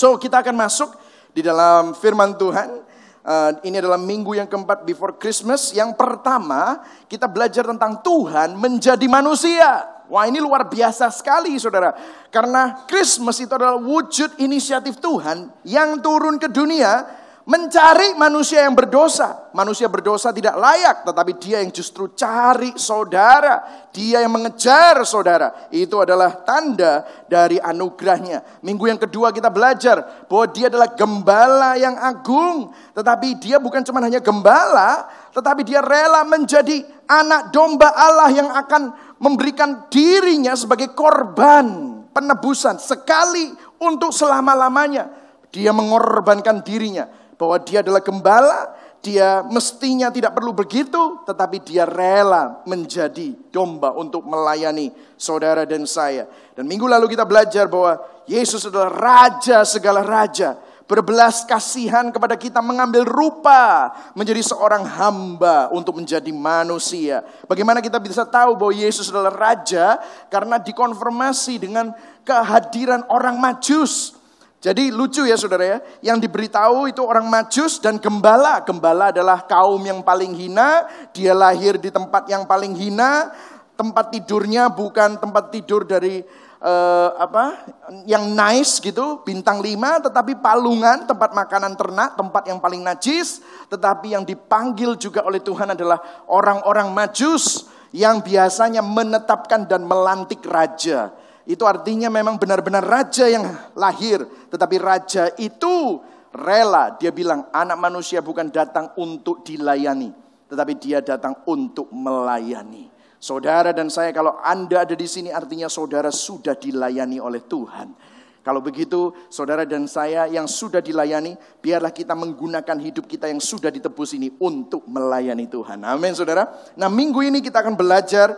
So kita akan masuk di dalam firman Tuhan. Uh, ini adalah minggu yang keempat before Christmas. Yang pertama kita belajar tentang Tuhan menjadi manusia. Wah ini luar biasa sekali saudara. Karena Christmas itu adalah wujud inisiatif Tuhan yang turun ke dunia mencari manusia yang berdosa. Manusia berdosa tidak layak, tetapi dia yang justru cari saudara. Dia yang mengejar saudara. Itu adalah tanda dari anugerahnya. Minggu yang kedua kita belajar bahwa dia adalah gembala yang agung. Tetapi dia bukan cuma hanya gembala, tetapi dia rela menjadi anak domba Allah yang akan memberikan dirinya sebagai korban penebusan sekali untuk selama-lamanya. Dia mengorbankan dirinya bahwa dia adalah gembala, dia mestinya tidak perlu begitu, tetapi dia rela menjadi domba untuk melayani saudara dan saya. Dan minggu lalu kita belajar bahwa Yesus adalah raja segala raja, berbelas kasihan kepada kita mengambil rupa menjadi seorang hamba untuk menjadi manusia. Bagaimana kita bisa tahu bahwa Yesus adalah raja karena dikonfirmasi dengan kehadiran orang Majus jadi lucu ya saudara ya, yang diberitahu itu orang majus dan gembala. Gembala adalah kaum yang paling hina, dia lahir di tempat yang paling hina, tempat tidurnya bukan tempat tidur dari uh, apa yang nice gitu, bintang lima, tetapi palungan, tempat makanan ternak, tempat yang paling najis. Tetapi yang dipanggil juga oleh Tuhan adalah orang-orang majus yang biasanya menetapkan dan melantik raja. Itu artinya memang benar-benar raja yang lahir. Tetapi raja itu rela. Dia bilang anak manusia bukan datang untuk dilayani. Tetapi dia datang untuk melayani. Saudara dan saya kalau Anda ada di sini artinya saudara sudah dilayani oleh Tuhan. Kalau begitu, saudara dan saya yang sudah dilayani, biarlah kita menggunakan hidup kita yang sudah ditebus ini untuk melayani Tuhan. Amin, saudara. Nah, minggu ini kita akan belajar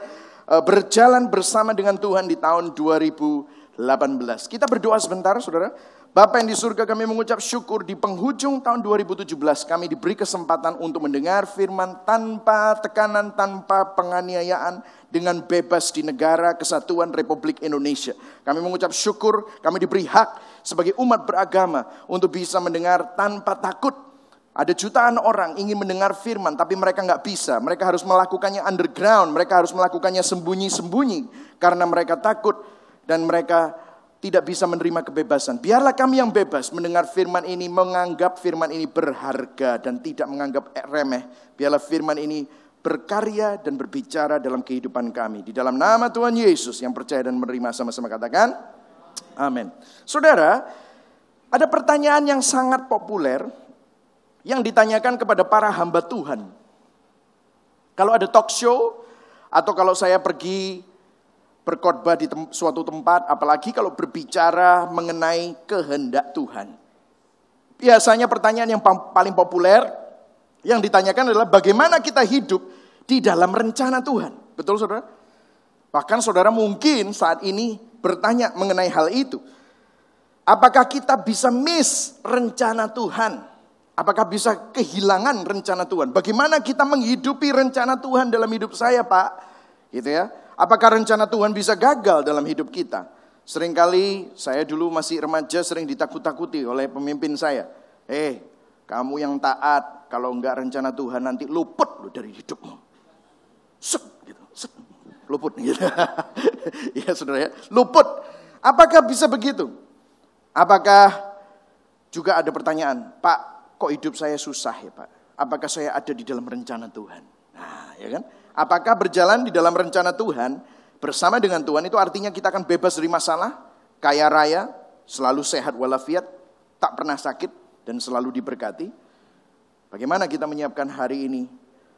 Eh, berjalan bersama dengan Tuhan di tahun 2018. Kita berdoa sebentar saudara. Bapak yang di surga kami mengucap syukur di penghujung tahun 2017 kami diberi kesempatan untuk mendengar firman tanpa tekanan, tanpa penganiayaan dengan bebas di negara kesatuan Republik Indonesia. Kami mengucap syukur kami diberi hak sebagai umat beragama untuk bisa mendengar tanpa takut ada jutaan orang ingin mendengar firman, tapi mereka nggak bisa. Mereka harus melakukannya underground, mereka harus melakukannya sembunyi-sembunyi karena mereka takut dan mereka tidak bisa menerima kebebasan. Biarlah kami yang bebas mendengar firman ini, menganggap firman ini berharga dan tidak menganggap remeh. Biarlah firman ini berkarya dan berbicara dalam kehidupan kami. Di dalam nama Tuhan Yesus yang percaya dan menerima sama-sama katakan. Amin. Saudara, ada pertanyaan yang sangat populer yang ditanyakan kepada para hamba Tuhan. Kalau ada talk show atau kalau saya pergi berkhotbah di tem suatu tempat, apalagi kalau berbicara mengenai kehendak Tuhan. Biasanya pertanyaan yang paling populer yang ditanyakan adalah bagaimana kita hidup di dalam rencana Tuhan. Betul saudara? Bahkan saudara mungkin saat ini bertanya mengenai hal itu. Apakah kita bisa miss rencana Tuhan? Apakah bisa kehilangan rencana Tuhan? Bagaimana kita menghidupi rencana Tuhan dalam hidup saya, Pak? Gitu ya. Apakah rencana Tuhan bisa gagal dalam hidup kita? Seringkali saya dulu masih remaja sering ditakut-takuti oleh pemimpin saya. Eh, kamu yang taat, kalau enggak rencana Tuhan nanti luput lu dari hidupmu. Sep, gitu, sep, luput. Gitu. ya saudara ya, luput. Apakah bisa begitu? Apakah juga ada pertanyaan, Pak, kok hidup saya susah ya Pak? Apakah saya ada di dalam rencana Tuhan? Nah, ya kan? Apakah berjalan di dalam rencana Tuhan bersama dengan Tuhan itu artinya kita akan bebas dari masalah, kaya raya, selalu sehat walafiat, tak pernah sakit dan selalu diberkati? Bagaimana kita menyiapkan hari ini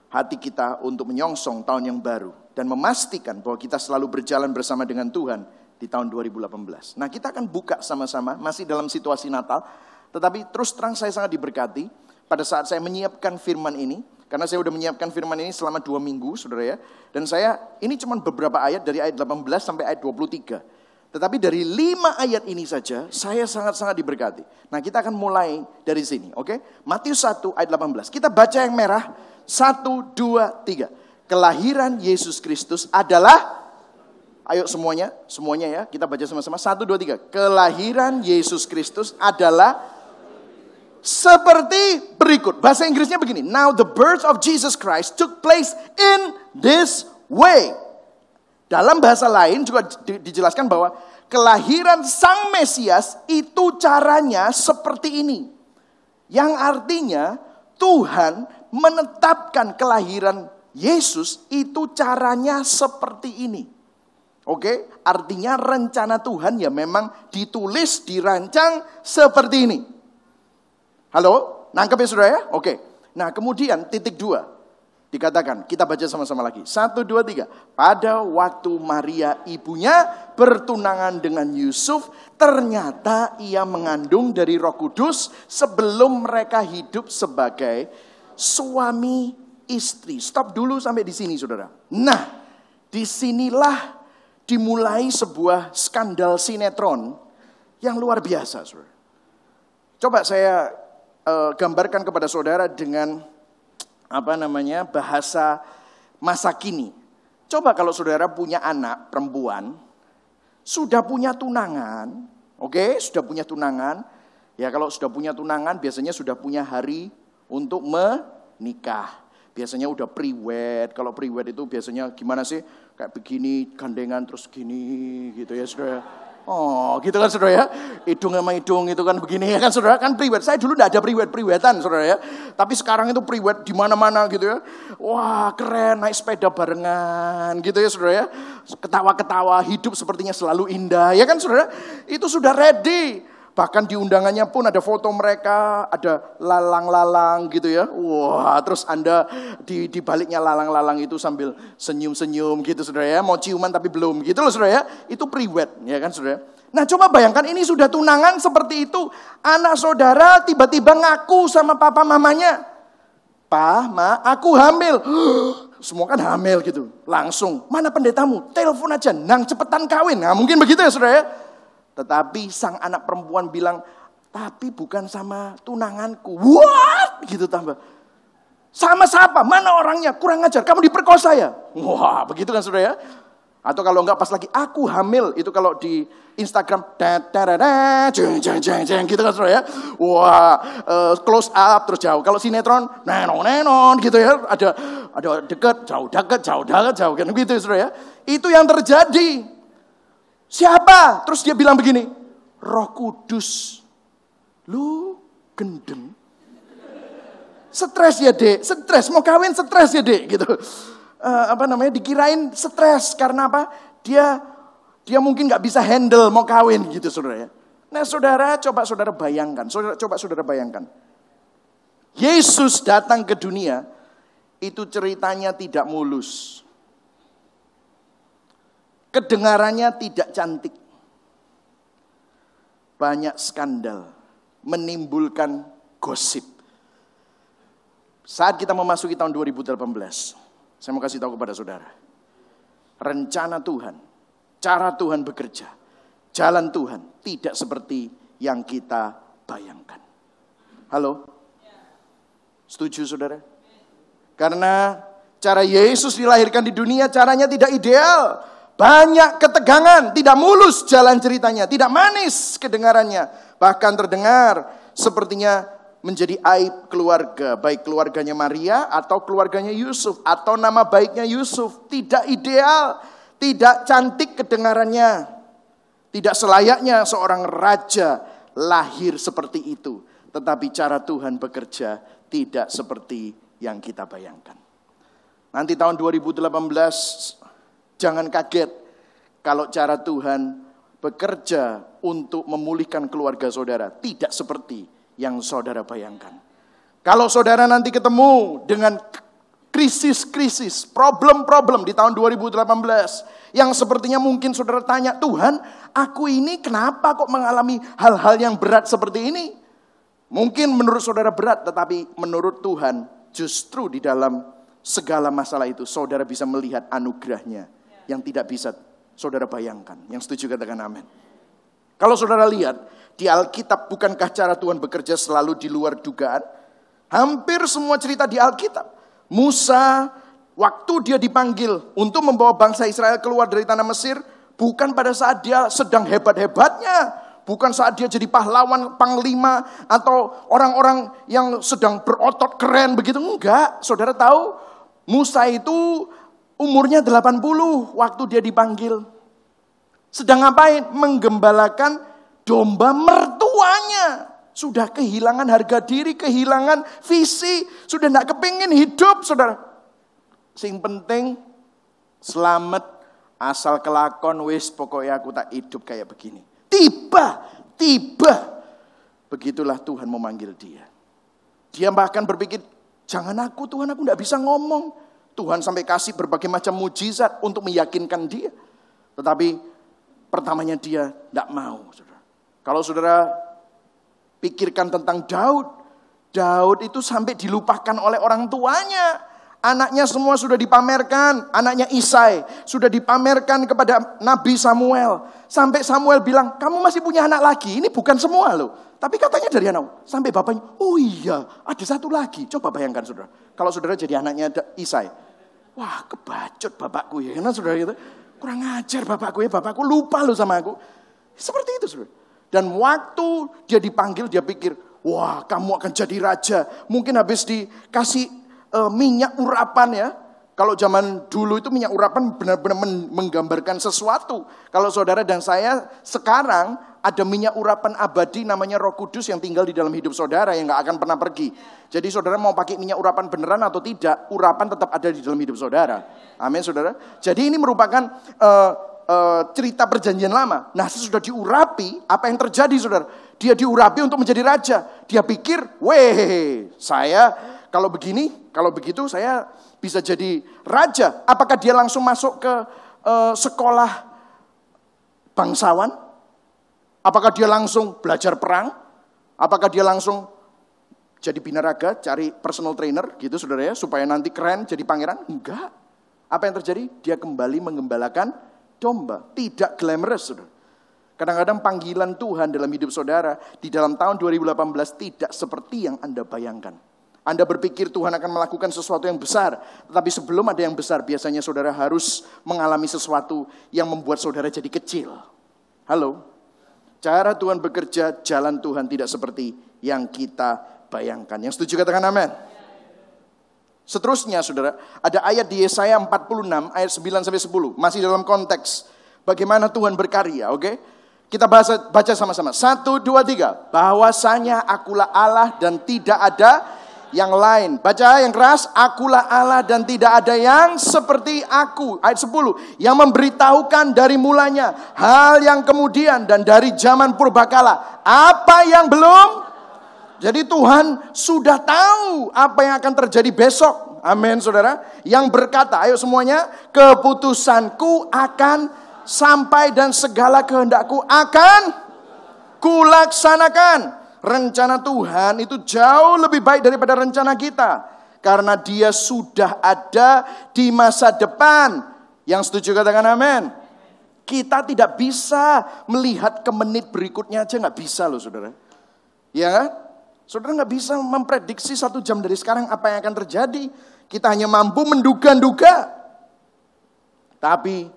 hati kita untuk menyongsong tahun yang baru dan memastikan bahwa kita selalu berjalan bersama dengan Tuhan di tahun 2018. Nah, kita akan buka sama-sama masih dalam situasi Natal tetapi terus terang saya sangat diberkati pada saat saya menyiapkan firman ini. Karena saya sudah menyiapkan firman ini selama dua minggu, saudara ya. Dan saya, ini cuma beberapa ayat dari ayat 18 sampai ayat 23. Tetapi dari lima ayat ini saja, saya sangat-sangat diberkati. Nah kita akan mulai dari sini, oke? Okay? Matius 1 ayat 18. Kita baca yang merah, 1, 2, 3. Kelahiran Yesus Kristus adalah Ayo semuanya, semuanya ya, kita baca sama-sama. Satu, dua, tiga. Kelahiran Yesus Kristus adalah seperti berikut. Bahasa Inggrisnya begini. Now the birth of Jesus Christ took place in this way. Dalam bahasa lain juga dijelaskan bahwa kelahiran Sang Mesias itu caranya seperti ini. Yang artinya Tuhan menetapkan kelahiran Yesus itu caranya seperti ini. Oke, artinya rencana Tuhan ya memang ditulis, dirancang seperti ini. Halo? Nangkep ya saudara ya? Oke. Nah kemudian titik dua. Dikatakan, kita baca sama-sama lagi. Satu, dua, tiga. Pada waktu Maria ibunya bertunangan dengan Yusuf, ternyata ia mengandung dari roh kudus sebelum mereka hidup sebagai suami istri. Stop dulu sampai di sini saudara. Nah, disinilah dimulai sebuah skandal sinetron yang luar biasa saudara. Coba saya uh, gambarkan kepada saudara dengan apa namanya bahasa masa kini. Coba kalau saudara punya anak perempuan, sudah punya tunangan, oke, okay? sudah punya tunangan. Ya kalau sudah punya tunangan, biasanya sudah punya hari untuk menikah biasanya udah priwed. Kalau priwed itu biasanya gimana sih? Kayak begini, gandengan terus gini gitu ya saudara. Oh, gitu kan saudara ya. Hidung sama hidung itu kan begini ya kan saudara. Kan priwet. Saya dulu tidak ada priwet-priwetan saudara ya. Tapi sekarang itu priwet di mana-mana gitu ya. Wah keren naik sepeda barengan gitu ya saudara ya. Ketawa-ketawa hidup sepertinya selalu indah ya kan saudara. Itu sudah ready. Bahkan di undangannya pun ada foto mereka, ada lalang-lalang gitu ya. Wah, terus Anda di, di baliknya lalang-lalang itu sambil senyum-senyum gitu saudara ya. Mau ciuman tapi belum gitu loh saudara ya. Itu priwet ya kan saudara. Nah coba bayangkan ini sudah tunangan seperti itu. Anak saudara tiba-tiba ngaku sama papa mamanya. Pa, ma, aku hamil. Semua kan hamil gitu. Langsung, mana pendetamu? Telepon aja, nang cepetan kawin. Nah mungkin begitu ya saudara ya. Tetapi sang anak perempuan bilang, tapi bukan sama tunanganku. What? Gitu tambah. Sama siapa? Mana orangnya? Kurang ajar. Kamu diperkosa ya? Wah, begitu kan sudah ya? Atau kalau enggak pas lagi aku hamil itu kalau di Instagram da, jeng jeng jeng jeng gitu kan saudara ya. Wah, uh, close up terus jauh. Kalau sinetron nenon nenon gitu ya. Ada ada dekat, jauh dekat, jauh dekat, jauh kan gitu ya, saudara ya. Itu yang terjadi. Siapa? Terus dia bilang begini, Roh Kudus. Lu gendem, Stres ya, Dek. Stres. Mau kawin stres ya, Dek. Gitu. Uh, apa namanya? Dikirain stres karena apa? Dia dia mungkin gak bisa handle mau kawin gitu, Saudara ya. Nah, Saudara coba Saudara bayangkan. Saudara coba Saudara bayangkan. Yesus datang ke dunia itu ceritanya tidak mulus. Kedengarannya tidak cantik. Banyak skandal. Menimbulkan gosip. Saat kita memasuki tahun 2018, saya mau kasih tahu kepada saudara. Rencana Tuhan, cara Tuhan bekerja, jalan Tuhan tidak seperti yang kita bayangkan. Halo? Setuju saudara? Karena cara Yesus dilahirkan di dunia caranya tidak ideal. Banyak ketegangan, tidak mulus jalan ceritanya, tidak manis kedengarannya. Bahkan terdengar sepertinya menjadi aib keluarga, baik keluarganya Maria atau keluarganya Yusuf atau nama baiknya Yusuf. Tidak ideal, tidak cantik kedengarannya. Tidak selayaknya seorang raja lahir seperti itu. Tetapi cara Tuhan bekerja tidak seperti yang kita bayangkan. Nanti tahun 2018 Jangan kaget kalau cara Tuhan bekerja untuk memulihkan keluarga saudara tidak seperti yang saudara bayangkan. Kalau saudara nanti ketemu dengan krisis-krisis, problem-problem di tahun 2018 yang sepertinya mungkin saudara tanya, "Tuhan, aku ini kenapa kok mengalami hal-hal yang berat seperti ini?" Mungkin menurut saudara berat, tetapi menurut Tuhan justru di dalam segala masalah itu saudara bisa melihat anugerahnya yang tidak bisa saudara bayangkan. Yang setuju katakan amin. Kalau saudara lihat di Alkitab bukankah cara Tuhan bekerja selalu di luar dugaan? Hampir semua cerita di Alkitab. Musa waktu dia dipanggil untuk membawa bangsa Israel keluar dari tanah Mesir bukan pada saat dia sedang hebat-hebatnya, bukan saat dia jadi pahlawan, panglima atau orang-orang yang sedang berotot keren begitu enggak. Saudara tahu Musa itu Umurnya 80 waktu dia dipanggil. Sedang ngapain? Menggembalakan domba mertuanya. Sudah kehilangan harga diri, kehilangan visi. Sudah tidak kepingin hidup, saudara. Sing penting, selamat asal kelakon wis pokoknya aku tak hidup kayak begini. Tiba, tiba. Begitulah Tuhan memanggil dia. Dia bahkan berpikir, jangan aku Tuhan, aku tidak bisa ngomong. Tuhan sampai kasih berbagai macam mujizat untuk meyakinkan dia. Tetapi pertamanya dia tidak mau. Saudara. Kalau saudara pikirkan tentang Daud, Daud itu sampai dilupakan oleh orang tuanya. Anaknya semua sudah dipamerkan, anaknya Isai sudah dipamerkan kepada Nabi Samuel. Sampai Samuel bilang, kamu masih punya anak lagi, ini bukan semua loh. Tapi katanya dari anak, sampai bapaknya, oh iya, ada satu lagi. Coba bayangkan saudara, kalau saudara jadi anaknya Isai. Wah, kebacut bapakku ya. Karena saudara itu, kurang ajar bapakku ya, bapakku lupa loh sama aku. Seperti itu saudara. Dan waktu dia dipanggil, dia pikir, wah kamu akan jadi raja. Mungkin habis dikasih uh, minyak urapan ya. Kalau zaman dulu itu minyak urapan benar-benar menggambarkan sesuatu. Kalau saudara dan saya sekarang ada minyak urapan abadi namanya Roh Kudus yang tinggal di dalam hidup saudara yang nggak akan pernah pergi. Jadi saudara mau pakai minyak urapan beneran atau tidak, urapan tetap ada di dalam hidup saudara. Amin, saudara. Jadi ini merupakan uh, uh, cerita perjanjian lama. Nah, sudah diurapi, apa yang terjadi, saudara? Dia diurapi untuk menjadi raja. Dia pikir, weh, saya kalau begini, kalau begitu saya bisa jadi raja. Apakah dia langsung masuk ke uh, sekolah bangsawan? Apakah dia langsung belajar perang? Apakah dia langsung jadi binaraga, cari personal trainer gitu saudara ya, supaya nanti keren jadi pangeran? Enggak. Apa yang terjadi? Dia kembali mengembalakan domba. Tidak glamorous saudara. Kadang-kadang panggilan Tuhan dalam hidup saudara di dalam tahun 2018 tidak seperti yang Anda bayangkan. Anda berpikir Tuhan akan melakukan sesuatu yang besar, tetapi sebelum ada yang besar, biasanya saudara harus mengalami sesuatu yang membuat saudara jadi kecil. Halo, Cara Tuhan bekerja, jalan Tuhan tidak seperti yang kita bayangkan. Yang setuju katakan amin. Seterusnya saudara, ada ayat di Yesaya 46 ayat 9 sampai 10. Masih dalam konteks bagaimana Tuhan berkarya, oke? Okay? Kita baca sama-sama. Satu, dua, tiga. Bahwasanya akulah Allah dan tidak ada yang lain. Baca yang keras, akulah Allah dan tidak ada yang seperti aku. Ayat 10, yang memberitahukan dari mulanya hal yang kemudian dan dari zaman purbakala. Apa yang belum? Jadi Tuhan sudah tahu apa yang akan terjadi besok. Amin saudara. Yang berkata, ayo semuanya, keputusanku akan sampai dan segala kehendakku akan kulaksanakan rencana Tuhan itu jauh lebih baik daripada rencana kita. Karena dia sudah ada di masa depan. Yang setuju katakan amin. Kita tidak bisa melihat ke menit berikutnya aja nggak bisa loh saudara. Ya Saudara nggak bisa memprediksi satu jam dari sekarang apa yang akan terjadi. Kita hanya mampu menduga-duga. Tapi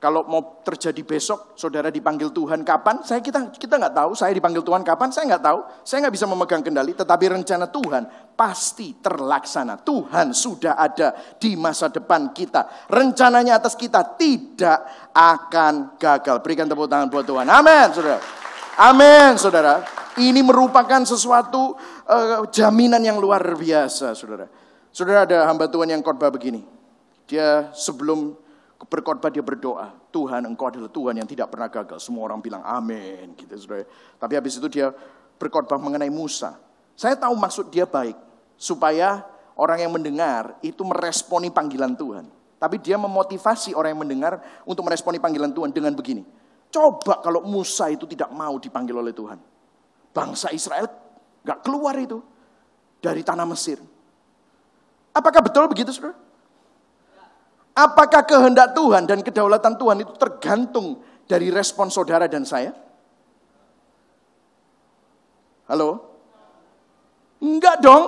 kalau mau terjadi besok, saudara dipanggil Tuhan kapan? Saya kita kita nggak tahu. Saya dipanggil Tuhan kapan? Saya nggak tahu. Saya nggak bisa memegang kendali. Tetapi rencana Tuhan pasti terlaksana. Tuhan sudah ada di masa depan kita. Rencananya atas kita tidak akan gagal. Berikan tepuk tangan buat Tuhan. Amin, saudara. Amin, saudara. Ini merupakan sesuatu uh, jaminan yang luar biasa, saudara. Saudara ada hamba Tuhan yang khotbah begini. Dia sebelum berkorban dia berdoa. Tuhan engkau adalah Tuhan yang tidak pernah gagal. Semua orang bilang amin. Gitu, saudara. Tapi habis itu dia berkorban mengenai Musa. Saya tahu maksud dia baik. Supaya orang yang mendengar itu meresponi panggilan Tuhan. Tapi dia memotivasi orang yang mendengar untuk meresponi panggilan Tuhan dengan begini. Coba kalau Musa itu tidak mau dipanggil oleh Tuhan. Bangsa Israel gak keluar itu dari tanah Mesir. Apakah betul begitu saudara? Apakah kehendak Tuhan dan kedaulatan Tuhan itu tergantung dari respon saudara dan saya? Halo? Enggak dong.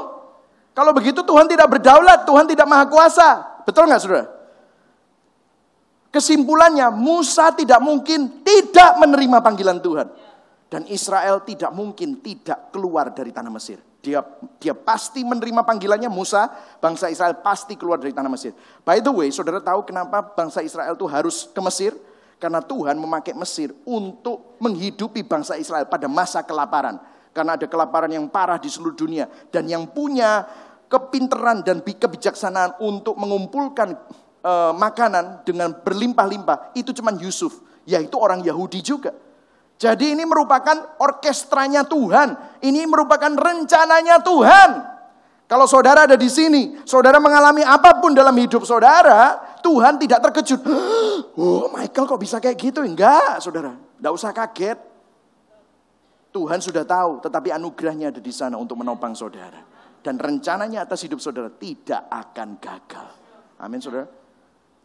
Kalau begitu Tuhan tidak berdaulat, Tuhan tidak maha kuasa. Betul nggak saudara? Kesimpulannya, Musa tidak mungkin tidak menerima panggilan Tuhan. Dan Israel tidak mungkin tidak keluar dari tanah Mesir. Dia dia pasti menerima panggilannya Musa, bangsa Israel pasti keluar dari tanah Mesir. By the way, saudara tahu kenapa bangsa Israel itu harus ke Mesir? Karena Tuhan memakai Mesir untuk menghidupi bangsa Israel pada masa kelaparan. Karena ada kelaparan yang parah di seluruh dunia. Dan yang punya kepinteran dan kebijaksanaan untuk mengumpulkan uh, makanan dengan berlimpah-limpah itu cuma Yusuf, yaitu orang Yahudi juga. Jadi ini merupakan orkestranya Tuhan. Ini merupakan rencananya Tuhan. Kalau saudara ada di sini, saudara mengalami apapun dalam hidup saudara, Tuhan tidak terkejut. Oh Michael kok bisa kayak gitu? Enggak saudara, enggak usah kaget. Tuhan sudah tahu, tetapi anugerahnya ada di sana untuk menopang saudara. Dan rencananya atas hidup saudara tidak akan gagal. Amin saudara.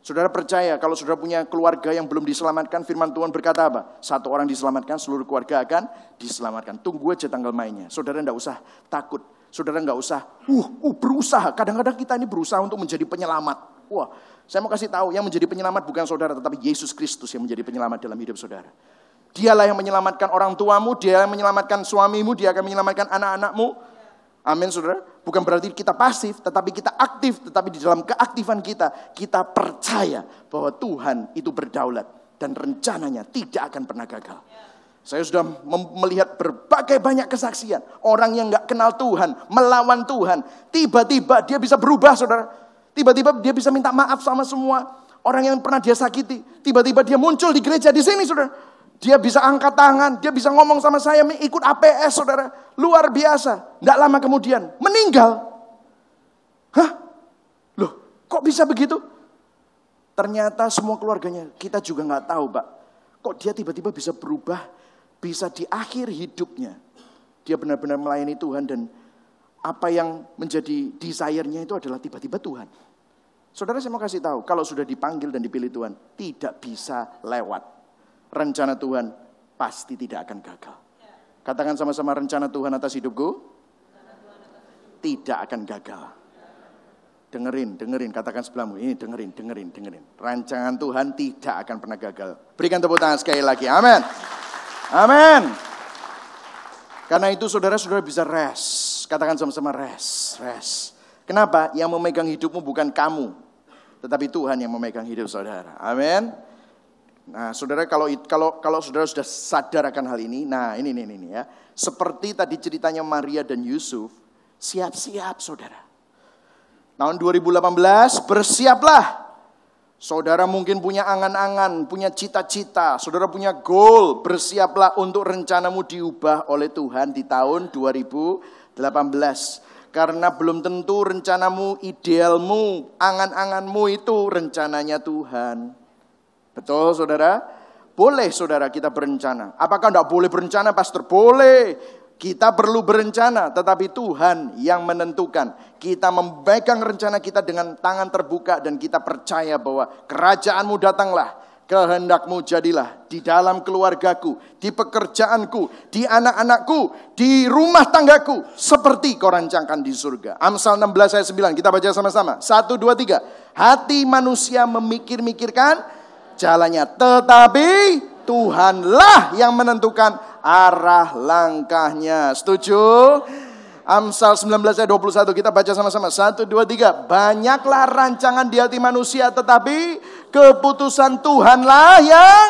Saudara percaya kalau saudara punya keluarga yang belum diselamatkan, firman Tuhan berkata apa? Satu orang diselamatkan, seluruh keluarga akan diselamatkan. Tunggu aja tanggal mainnya. Saudara nggak usah takut. Saudara nggak usah, uh, uh, berusaha. Kadang-kadang kita ini berusaha untuk menjadi penyelamat. Wah, saya mau kasih tahu, yang menjadi penyelamat bukan saudara, tetapi Yesus Kristus yang menjadi penyelamat dalam hidup saudara. Dialah yang menyelamatkan orang tuamu, dia yang menyelamatkan suamimu, dia akan menyelamatkan anak-anakmu, Amin saudara. Bukan berarti kita pasif, tetapi kita aktif. Tetapi di dalam keaktifan kita, kita percaya bahwa Tuhan itu berdaulat. Dan rencananya tidak akan pernah gagal. Saya sudah melihat berbagai banyak kesaksian. Orang yang gak kenal Tuhan, melawan Tuhan. Tiba-tiba dia bisa berubah saudara. Tiba-tiba dia bisa minta maaf sama semua orang yang pernah dia sakiti. Tiba-tiba dia muncul di gereja di sini saudara. Dia bisa angkat tangan, dia bisa ngomong sama saya, ikut APS saudara. Luar biasa. Tidak lama kemudian, meninggal. Hah? Loh, kok bisa begitu? Ternyata semua keluarganya, kita juga nggak tahu Pak. Kok dia tiba-tiba bisa berubah, bisa di akhir hidupnya. Dia benar-benar melayani Tuhan dan apa yang menjadi desire-nya itu adalah tiba-tiba Tuhan. Saudara saya mau kasih tahu, kalau sudah dipanggil dan dipilih Tuhan, tidak bisa lewat rencana Tuhan pasti tidak akan gagal. Katakan sama-sama rencana Tuhan atas hidupku tidak akan gagal. Dengerin, dengerin, katakan sebelahmu ini dengerin, dengerin, dengerin. Rancangan Tuhan tidak akan pernah gagal. Berikan tepuk tangan sekali lagi. Amin. Amin. Karena itu saudara-saudara bisa rest. Katakan sama-sama rest, rest. Kenapa? Yang memegang hidupmu bukan kamu, tetapi Tuhan yang memegang hidup saudara. Amin. Nah, saudara kalau kalau kalau saudara sudah sadar akan hal ini, nah ini ini ini ya. Seperti tadi ceritanya Maria dan Yusuf, siap-siap saudara. Tahun 2018 bersiaplah. Saudara mungkin punya angan-angan, punya cita-cita, saudara punya goal, bersiaplah untuk rencanamu diubah oleh Tuhan di tahun 2018. Karena belum tentu rencanamu, idealmu, angan-anganmu itu rencananya Tuhan. Betul saudara? Boleh saudara kita berencana. Apakah tidak boleh berencana pastor? Boleh. Kita perlu berencana, tetapi Tuhan yang menentukan. Kita memegang rencana kita dengan tangan terbuka dan kita percaya bahwa kerajaanmu datanglah. Kehendakmu jadilah di dalam keluargaku, di pekerjaanku, di anak-anakku, di rumah tanggaku. Seperti kau rancangkan di surga. Amsal 16 ayat 9, kita baca sama-sama. Satu dua tiga. Hati manusia memikir-mikirkan, jalannya. Tetapi Tuhanlah yang menentukan arah langkahnya. Setuju? Amsal 19 ayat 21 kita baca sama-sama. satu dua tiga Banyaklah rancangan di hati manusia tetapi keputusan Tuhanlah yang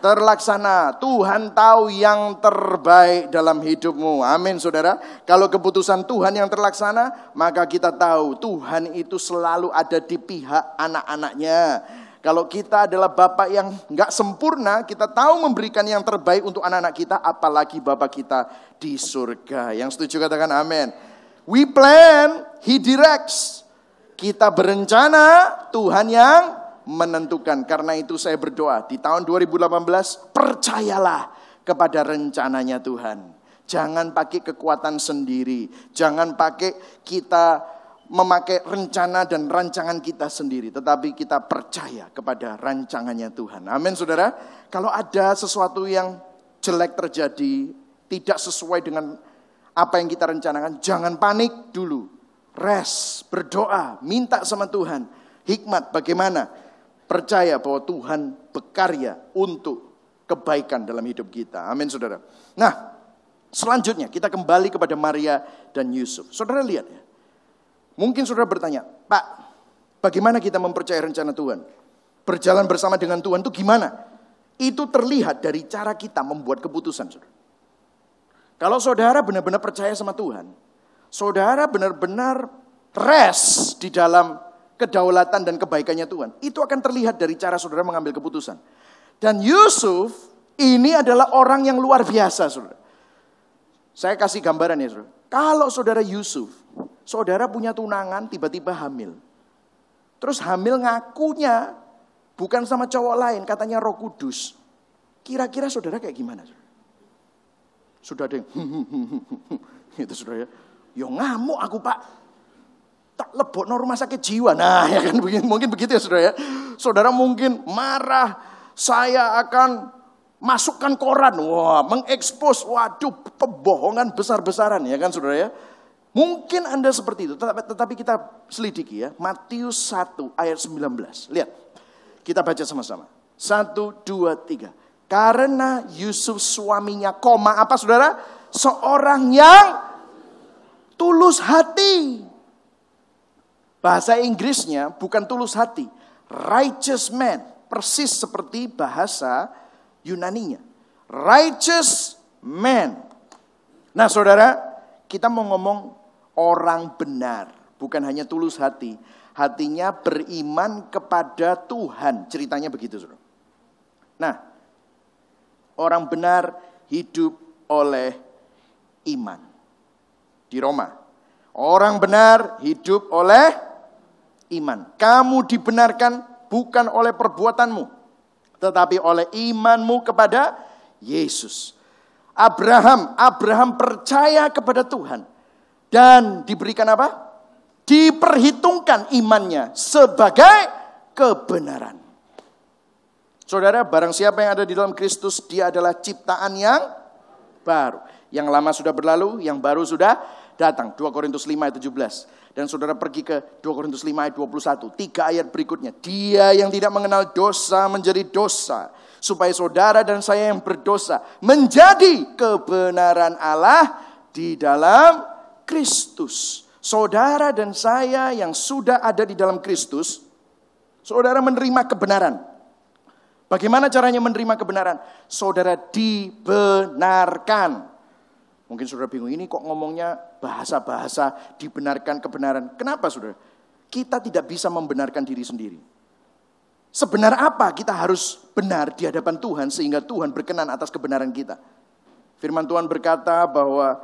terlaksana. Tuhan tahu yang terbaik dalam hidupmu. Amin Saudara. Kalau keputusan Tuhan yang terlaksana, maka kita tahu Tuhan itu selalu ada di pihak anak-anaknya. Kalau kita adalah bapak yang nggak sempurna, kita tahu memberikan yang terbaik untuk anak-anak kita, apalagi bapak kita di surga. Yang setuju katakan amin. We plan, he directs. Kita berencana, Tuhan yang menentukan. Karena itu saya berdoa, di tahun 2018 percayalah kepada rencananya Tuhan. Jangan pakai kekuatan sendiri. Jangan pakai kita memakai rencana dan rancangan kita sendiri, tetapi kita percaya kepada rancangannya Tuhan. Amin, saudara. Kalau ada sesuatu yang jelek terjadi, tidak sesuai dengan apa yang kita rencanakan, jangan panik dulu. Rest, berdoa, minta sama Tuhan. Hikmat bagaimana? Percaya bahwa Tuhan bekerja untuk kebaikan dalam hidup kita. Amin, saudara. Nah, selanjutnya kita kembali kepada Maria dan Yusuf. Saudara lihat ya, Mungkin saudara bertanya, Pak, bagaimana kita mempercayai rencana Tuhan? Berjalan bersama dengan Tuhan itu gimana? Itu terlihat dari cara kita membuat keputusan. Saudara. Kalau saudara benar-benar percaya sama Tuhan, saudara benar-benar rest di dalam kedaulatan dan kebaikannya Tuhan. Itu akan terlihat dari cara saudara mengambil keputusan. Dan Yusuf ini adalah orang yang luar biasa, saudara. Saya kasih gambaran ya, saudara. Kalau saudara Yusuf, saudara punya tunangan tiba-tiba hamil. Terus hamil ngakunya bukan sama cowok lain, katanya roh kudus. Kira-kira saudara kayak gimana? Sudah ada yang, hmm, hmm, hmm, itu saudara ya, yo ngamuk aku pak. Tak lebok no rumah sakit jiwa. Nah ya kan mungkin begitu ya saudara ya. Saudara mungkin marah, saya akan masukkan koran, wah, mengekspos, waduh, pembohongan besar-besaran ya kan saudara ya. Mungkin Anda seperti itu, tetapi, tetapi kita selidiki ya. Matius 1 ayat 19. Lihat, kita baca sama-sama. satu dua tiga Karena Yusuf suaminya koma apa saudara? Seorang yang tulus hati. Bahasa Inggrisnya bukan tulus hati. Righteous man. Persis seperti bahasa Yunaninya. Righteous man. Nah saudara, kita mau ngomong orang benar. Bukan hanya tulus hati. Hatinya beriman kepada Tuhan. Ceritanya begitu saudara. Nah, orang benar hidup oleh iman. Di Roma. Orang benar hidup oleh iman. Kamu dibenarkan bukan oleh perbuatanmu tetapi oleh imanmu kepada Yesus. Abraham, Abraham percaya kepada Tuhan dan diberikan apa? Diperhitungkan imannya sebagai kebenaran. Saudara, barang siapa yang ada di dalam Kristus, dia adalah ciptaan yang baru. Yang lama sudah berlalu, yang baru sudah datang. 2 Korintus 5 ayat 17. Dan saudara pergi ke 2 Korintus 5 ayat 21. Tiga ayat berikutnya. Dia yang tidak mengenal dosa menjadi dosa. Supaya saudara dan saya yang berdosa menjadi kebenaran Allah di dalam Kristus. Saudara dan saya yang sudah ada di dalam Kristus. Saudara menerima kebenaran. Bagaimana caranya menerima kebenaran? Saudara dibenarkan. Mungkin saudara bingung ini kok ngomongnya bahasa-bahasa dibenarkan kebenaran. Kenapa saudara? Kita tidak bisa membenarkan diri sendiri. Sebenar apa kita harus benar di hadapan Tuhan sehingga Tuhan berkenan atas kebenaran kita. Firman Tuhan berkata bahwa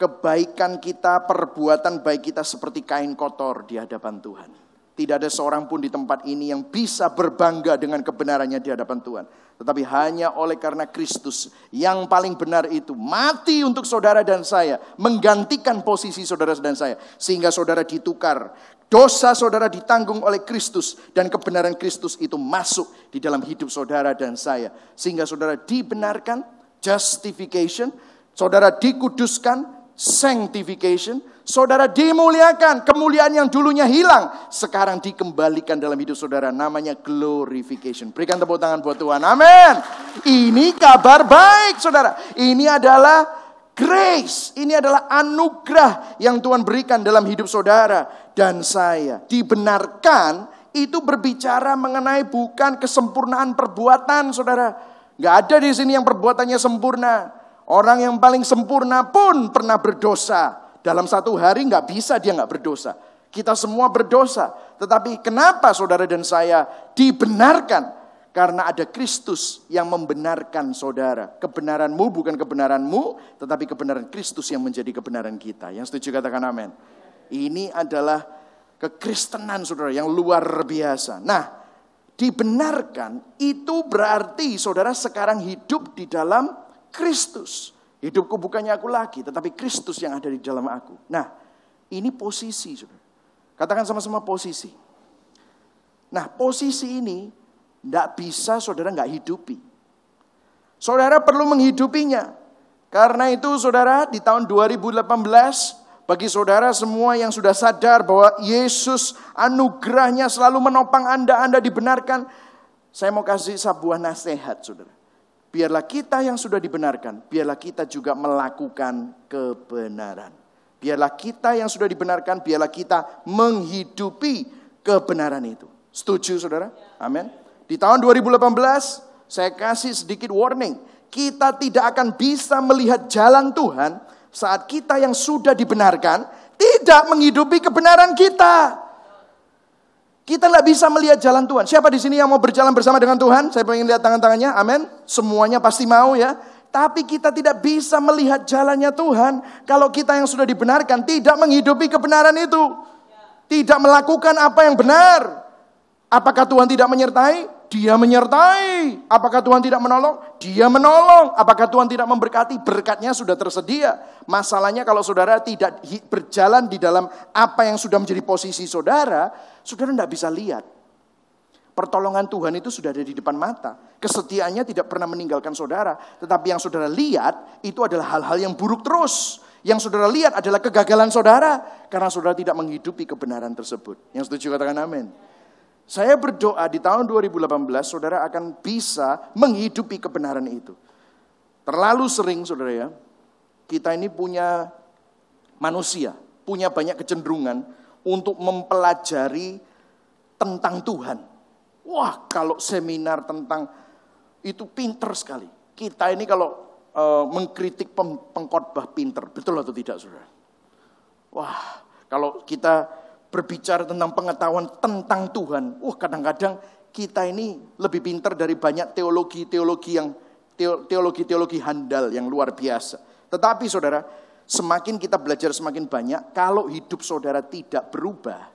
kebaikan kita, perbuatan baik kita seperti kain kotor di hadapan Tuhan. Tidak ada seorang pun di tempat ini yang bisa berbangga dengan kebenarannya di hadapan Tuhan tetapi hanya oleh karena Kristus yang paling benar itu mati untuk saudara dan saya, menggantikan posisi saudara dan saya, sehingga saudara ditukar, dosa saudara ditanggung oleh Kristus, dan kebenaran Kristus itu masuk di dalam hidup saudara dan saya, sehingga saudara dibenarkan, justification, saudara dikuduskan, sanctification, Saudara dimuliakan, kemuliaan yang dulunya hilang sekarang dikembalikan dalam hidup saudara namanya glorification. Berikan tepuk tangan buat Tuhan. Amin. Ini kabar baik, Saudara. Ini adalah grace, ini adalah anugerah yang Tuhan berikan dalam hidup saudara dan saya. Dibenarkan itu berbicara mengenai bukan kesempurnaan perbuatan, saudara. Gak ada di sini yang perbuatannya sempurna. Orang yang paling sempurna pun pernah berdosa. Dalam satu hari nggak bisa dia nggak berdosa. Kita semua berdosa. Tetapi kenapa saudara dan saya dibenarkan? Karena ada Kristus yang membenarkan saudara. Kebenaranmu bukan kebenaranmu, tetapi kebenaran Kristus yang menjadi kebenaran kita. Yang setuju katakan amin. Ini adalah kekristenan saudara yang luar biasa. Nah, dibenarkan itu berarti saudara sekarang hidup di dalam Kristus. Hidupku bukannya aku lagi, tetapi Kristus yang ada di dalam aku. Nah, ini posisi. Katakan sama-sama posisi. Nah, posisi ini tidak bisa saudara nggak hidupi. Saudara perlu menghidupinya. Karena itu saudara di tahun 2018 bagi saudara semua yang sudah sadar bahwa Yesus anugerahnya selalu menopang Anda, Anda dibenarkan. Saya mau kasih sebuah nasihat saudara. Biarlah kita yang sudah dibenarkan, biarlah kita juga melakukan kebenaran. Biarlah kita yang sudah dibenarkan, biarlah kita menghidupi kebenaran itu. Setuju saudara? Amin. Di tahun 2018, saya kasih sedikit warning. Kita tidak akan bisa melihat jalan Tuhan saat kita yang sudah dibenarkan tidak menghidupi kebenaran kita. Kita nggak bisa melihat jalan Tuhan. Siapa di sini yang mau berjalan bersama dengan Tuhan? Saya pengen lihat tangan-tangannya. Amin. Semuanya pasti mau ya. Tapi kita tidak bisa melihat jalannya Tuhan kalau kita yang sudah dibenarkan tidak menghidupi kebenaran itu. Tidak melakukan apa yang benar. Apakah Tuhan tidak menyertai? Dia menyertai. Apakah Tuhan tidak menolong? Dia menolong. Apakah Tuhan tidak memberkati? Berkatnya sudah tersedia. Masalahnya kalau saudara tidak berjalan di dalam apa yang sudah menjadi posisi saudara, saudara tidak bisa lihat. Pertolongan Tuhan itu sudah ada di depan mata. Kesetiaannya tidak pernah meninggalkan saudara. Tetapi yang saudara lihat itu adalah hal-hal yang buruk terus. Yang saudara lihat adalah kegagalan saudara. Karena saudara tidak menghidupi kebenaran tersebut. Yang setuju katakan amin. Saya berdoa di tahun 2018 saudara akan bisa menghidupi kebenaran itu. Terlalu sering saudara ya, kita ini punya manusia, punya banyak kecenderungan untuk mempelajari tentang Tuhan. Wah, kalau seminar tentang itu pinter sekali. Kita ini kalau e, mengkritik pengkhotbah pinter, betul atau tidak, saudara? Wah, kalau kita berbicara tentang pengetahuan tentang Tuhan. Uh, kadang-kadang kita ini lebih pintar dari banyak teologi-teologi yang teologi-teologi handal yang luar biasa. Tetapi saudara, semakin kita belajar semakin banyak, kalau hidup saudara tidak berubah,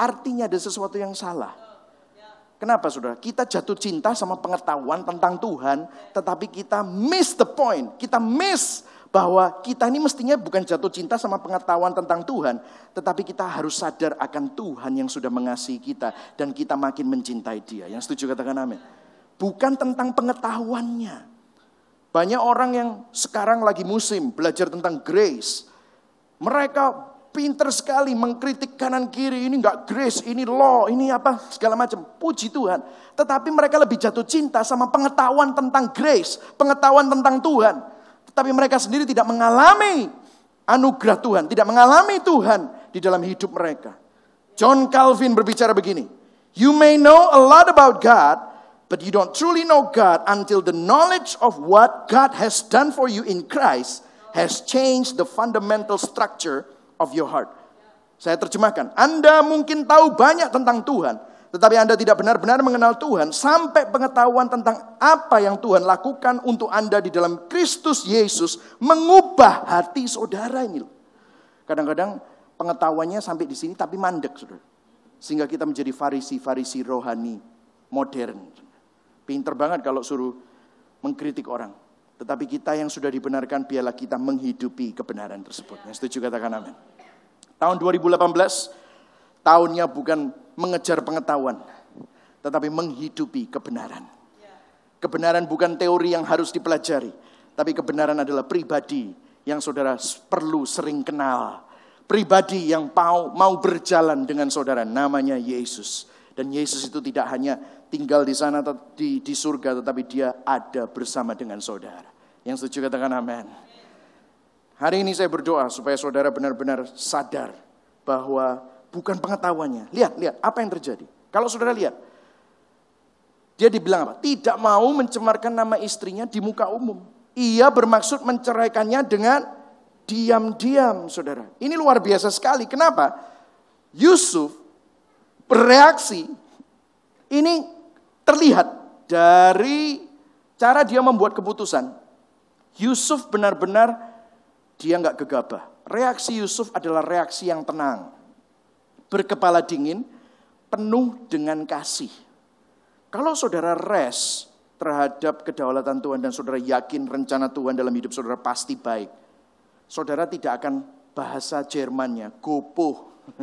artinya ada sesuatu yang salah. Kenapa saudara? Kita jatuh cinta sama pengetahuan tentang Tuhan, tetapi kita miss the point. Kita miss bahwa kita ini mestinya bukan jatuh cinta sama pengetahuan tentang Tuhan, tetapi kita harus sadar akan Tuhan yang sudah mengasihi kita dan kita makin mencintai Dia. Yang setuju katakan amin. Bukan tentang pengetahuannya. Banyak orang yang sekarang lagi musim belajar tentang grace. Mereka pinter sekali mengkritik kanan kiri ini enggak grace ini law ini apa segala macam puji Tuhan tetapi mereka lebih jatuh cinta sama pengetahuan tentang grace pengetahuan tentang Tuhan tapi mereka sendiri tidak mengalami anugerah Tuhan, tidak mengalami Tuhan di dalam hidup mereka. John Calvin berbicara begini, You may know a lot about God, but you don't truly know God until the knowledge of what God has done for you in Christ has changed the fundamental structure of your heart. Saya terjemahkan, Anda mungkin tahu banyak tentang Tuhan, tetapi Anda tidak benar-benar mengenal Tuhan sampai pengetahuan tentang apa yang Tuhan lakukan untuk Anda di dalam Kristus Yesus mengubah hati saudara ini. Kadang-kadang pengetahuannya sampai di sini tapi mandek, saudara. Sehingga kita menjadi farisi-farisi rohani modern. Pinter banget kalau suruh mengkritik orang. Tetapi kita yang sudah dibenarkan biarlah kita menghidupi kebenaran tersebut. Yang setuju katakan amin. Tahun 2018 Tahunnya bukan mengejar pengetahuan, tetapi menghidupi kebenaran. Kebenaran bukan teori yang harus dipelajari, tapi kebenaran adalah pribadi yang saudara perlu sering kenal. Pribadi yang mau, mau berjalan dengan saudara, namanya Yesus. Dan Yesus itu tidak hanya tinggal di sana di, di surga, tetapi dia ada bersama dengan saudara. Yang setuju katakan amin. Hari ini saya berdoa supaya saudara benar-benar sadar bahwa bukan pengetahuannya. Lihat, lihat apa yang terjadi. Kalau saudara lihat, dia dibilang apa? Tidak mau mencemarkan nama istrinya di muka umum. Ia bermaksud menceraikannya dengan diam-diam, saudara. Ini luar biasa sekali. Kenapa? Yusuf bereaksi. Ini terlihat dari cara dia membuat keputusan. Yusuf benar-benar dia nggak gegabah. Reaksi Yusuf adalah reaksi yang tenang berkepala dingin, penuh dengan kasih. Kalau saudara res terhadap kedaulatan Tuhan dan saudara yakin rencana Tuhan dalam hidup saudara pasti baik, saudara tidak akan bahasa Jermannya, gopoh.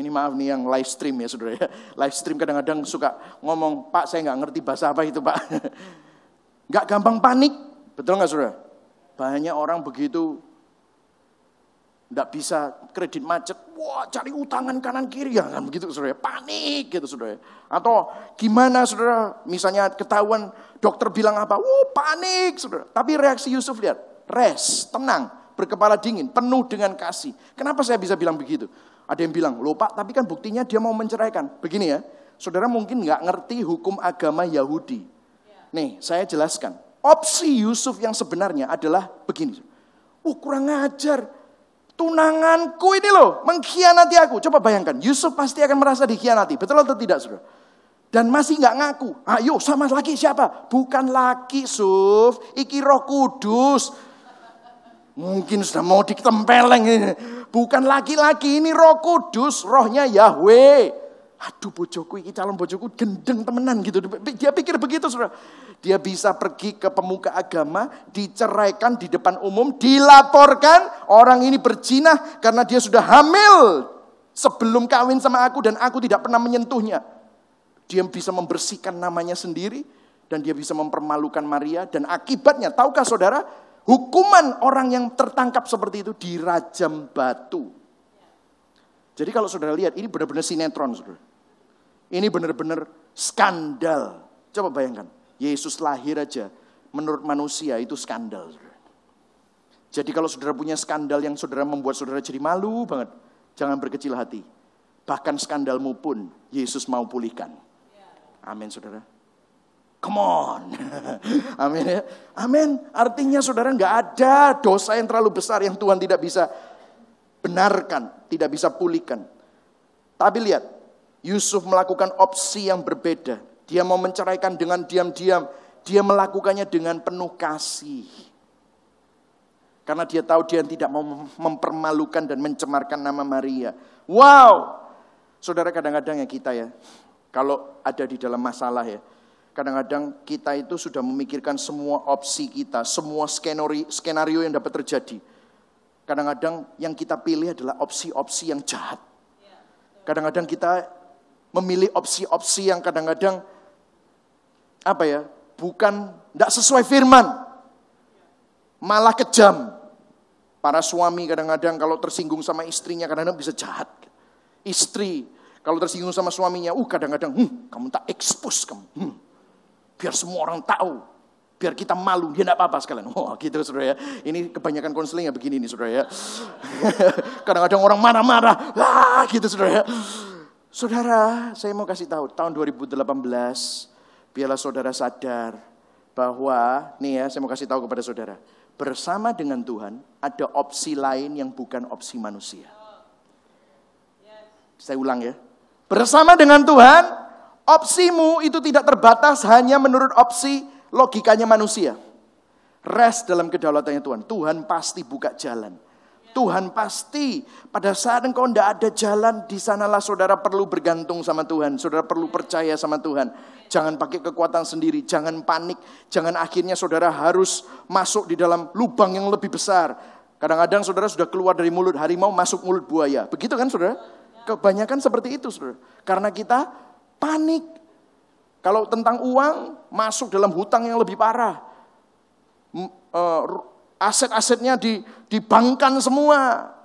Ini maaf nih yang live stream ya saudara ya. Live stream kadang-kadang suka ngomong, Pak saya nggak ngerti bahasa apa itu Pak. Nggak gampang panik, betul nggak saudara? Banyak orang begitu tidak bisa kredit macet, wah cari utangan kanan kiri ya kan begitu saudara, panik gitu saudara. Atau gimana saudara, misalnya ketahuan dokter bilang apa, wah panik saudara. Tapi reaksi Yusuf lihat, rest, tenang, berkepala dingin, penuh dengan kasih. Kenapa saya bisa bilang begitu? Ada yang bilang, lupa, tapi kan buktinya dia mau menceraikan. Begini ya, saudara mungkin nggak ngerti hukum agama Yahudi. Nih, saya jelaskan. Opsi Yusuf yang sebenarnya adalah begini. Wah kurang ajar, Tunanganku ini loh mengkhianati aku. Coba bayangkan, Yusuf pasti akan merasa dikhianati. Betul atau tidak, saudara? Dan masih nggak ngaku. Ayo sama lagi siapa? Bukan laki, Suf. Iki roh kudus. Mungkin sudah mau ditempeleng. Bukan laki-laki, ini roh kudus. Rohnya Yahweh. Aduh bojoku ini calon bojoku gendeng temenan gitu. Dia pikir begitu saudara. Dia bisa pergi ke pemuka agama, diceraikan di depan umum, dilaporkan orang ini berjinah karena dia sudah hamil sebelum kawin sama aku dan aku tidak pernah menyentuhnya. Dia bisa membersihkan namanya sendiri dan dia bisa mempermalukan Maria dan akibatnya tahukah saudara hukuman orang yang tertangkap seperti itu dirajam batu. Jadi kalau saudara lihat ini benar-benar sinetron saudara. Ini benar-benar skandal. Coba bayangkan, Yesus lahir aja menurut manusia itu skandal. Jadi kalau saudara punya skandal yang saudara membuat saudara jadi malu banget, jangan berkecil hati. Bahkan skandalmu pun Yesus mau pulihkan. Amin saudara. Come on. Amin ya. Amin. Artinya saudara nggak ada dosa yang terlalu besar yang Tuhan tidak bisa benarkan, tidak bisa pulihkan. Tapi lihat, Yusuf melakukan opsi yang berbeda. Dia mau menceraikan dengan diam-diam. Dia melakukannya dengan penuh kasih. Karena dia tahu dia tidak mau mempermalukan dan mencemarkan nama Maria. Wow! Saudara kadang-kadang ya kita ya, kalau ada di dalam masalah ya, kadang-kadang kita itu sudah memikirkan semua opsi kita, semua skenario, skenario yang dapat terjadi. Kadang-kadang yang kita pilih adalah opsi-opsi yang jahat. Ya, kadang-kadang kita memilih opsi-opsi yang kadang-kadang apa ya, bukan tidak sesuai firman. Malah kejam. Para suami kadang-kadang kalau tersinggung sama istrinya kadang-kadang bisa jahat. Istri kalau tersinggung sama suaminya, uh kadang-kadang, hmm, kamu tak ekspos kamu. Hmm. Biar semua orang tahu biar kita malu dia tidak apa-apa sekalian oh gitu saudara ya ini kebanyakan konseling ya begini nih saudara ya kadang-kadang orang marah-marah lah gitu saudara ya Saudara, saya mau kasih tahu, tahun 2018, biarlah saudara sadar bahwa, nih ya, saya mau kasih tahu kepada saudara, bersama dengan Tuhan ada opsi lain yang bukan opsi manusia. Saya ulang ya. Bersama dengan Tuhan, opsimu itu tidak terbatas hanya menurut opsi logikanya manusia. Rest dalam kedaulatannya Tuhan. Tuhan pasti buka jalan Tuhan pasti. Pada saat engkau tidak ada jalan, di sanalah saudara perlu bergantung sama Tuhan. Saudara perlu percaya sama Tuhan. Jangan pakai kekuatan sendiri, jangan panik. Jangan akhirnya saudara harus masuk di dalam lubang yang lebih besar. Kadang-kadang saudara sudah keluar dari mulut harimau, masuk mulut buaya. Begitu kan saudara? Kebanyakan seperti itu saudara. Karena kita panik. Kalau tentang uang, masuk dalam hutang yang lebih parah. Eh, Aset-asetnya di dibangkan semua.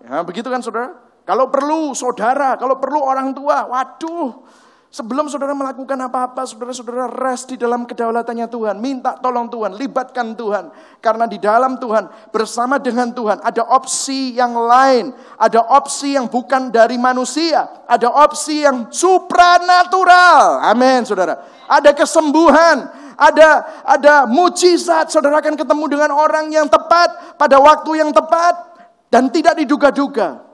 Ya, begitu kan saudara? Kalau perlu saudara, kalau perlu orang tua. Waduh, Sebelum saudara melakukan apa-apa, saudara-saudara rest di dalam kedaulatannya Tuhan. Minta tolong Tuhan, libatkan Tuhan. Karena di dalam Tuhan, bersama dengan Tuhan, ada opsi yang lain. Ada opsi yang bukan dari manusia. Ada opsi yang supranatural. Amin, saudara. Ada kesembuhan ada ada mujizat saudara akan ketemu dengan orang yang tepat pada waktu yang tepat dan tidak diduga-duga.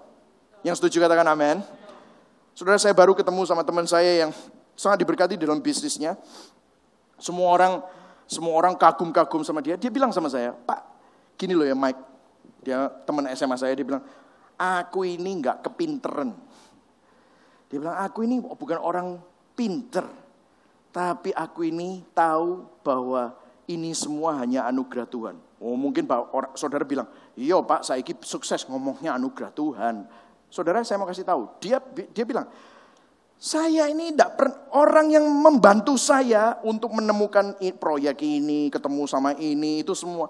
Yang setuju katakan amin. Saudara saya baru ketemu sama teman saya yang sangat diberkati dalam bisnisnya. Semua orang semua orang kagum-kagum sama dia. Dia bilang sama saya, Pak, gini loh ya Mike. Dia teman SMA saya, dia bilang, aku ini nggak kepinteran. Dia bilang, aku ini bukan orang pinter. Tapi aku ini tahu bahwa ini semua hanya anugerah Tuhan. Oh, mungkin Pak, saudara bilang, iya pak, saya ini sukses ngomongnya anugerah Tuhan. Saudara saya mau kasih tahu, dia dia bilang, saya ini tidak pernah orang yang membantu saya untuk menemukan proyek ini, ketemu sama ini, itu semua.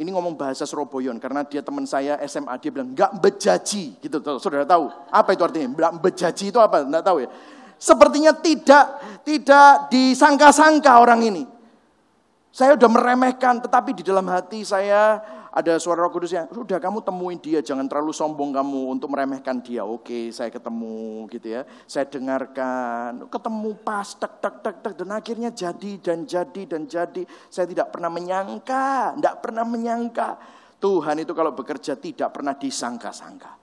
Ini ngomong bahasa Seroboyon karena dia teman saya SMA dia bilang nggak bejaji gitu saudara tahu apa itu artinya nggak bejaji itu apa nggak tahu ya sepertinya tidak tidak disangka-sangka orang ini saya udah meremehkan tetapi di dalam hati saya ada suara roh Kudus yang, sudah kamu temuin dia, jangan terlalu sombong kamu untuk meremehkan dia. Oke, saya ketemu gitu ya, saya dengarkan, ketemu pas, tek, tek, tek, tek, dan akhirnya jadi, dan jadi, dan jadi. Saya tidak pernah menyangka, tidak pernah menyangka. Tuhan itu kalau bekerja tidak pernah disangka-sangka.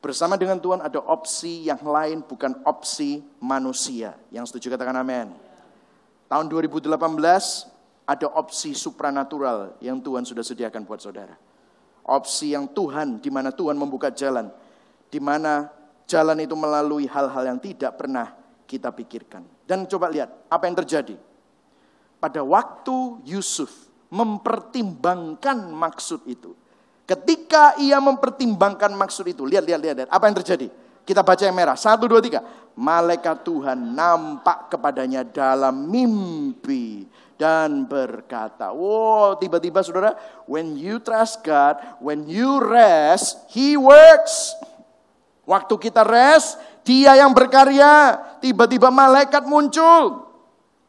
Bersama dengan Tuhan ada opsi yang lain bukan opsi manusia. Yang setuju katakan amin. Tahun 2018 ada opsi supranatural yang Tuhan sudah sediakan buat saudara. Opsi yang Tuhan, di mana Tuhan membuka jalan, di mana jalan itu melalui hal-hal yang tidak pernah kita pikirkan. Dan coba lihat apa yang terjadi. Pada waktu Yusuf mempertimbangkan maksud itu. Ketika ia mempertimbangkan maksud itu, lihat, lihat, lihat, lihat. apa yang terjadi? Kita baca yang merah, satu, dua, tiga. Malaikat Tuhan nampak kepadanya dalam mimpi dan berkata. Wow, tiba-tiba saudara, when you trust God, when you rest, He works. Waktu kita rest, dia yang berkarya. Tiba-tiba malaikat muncul.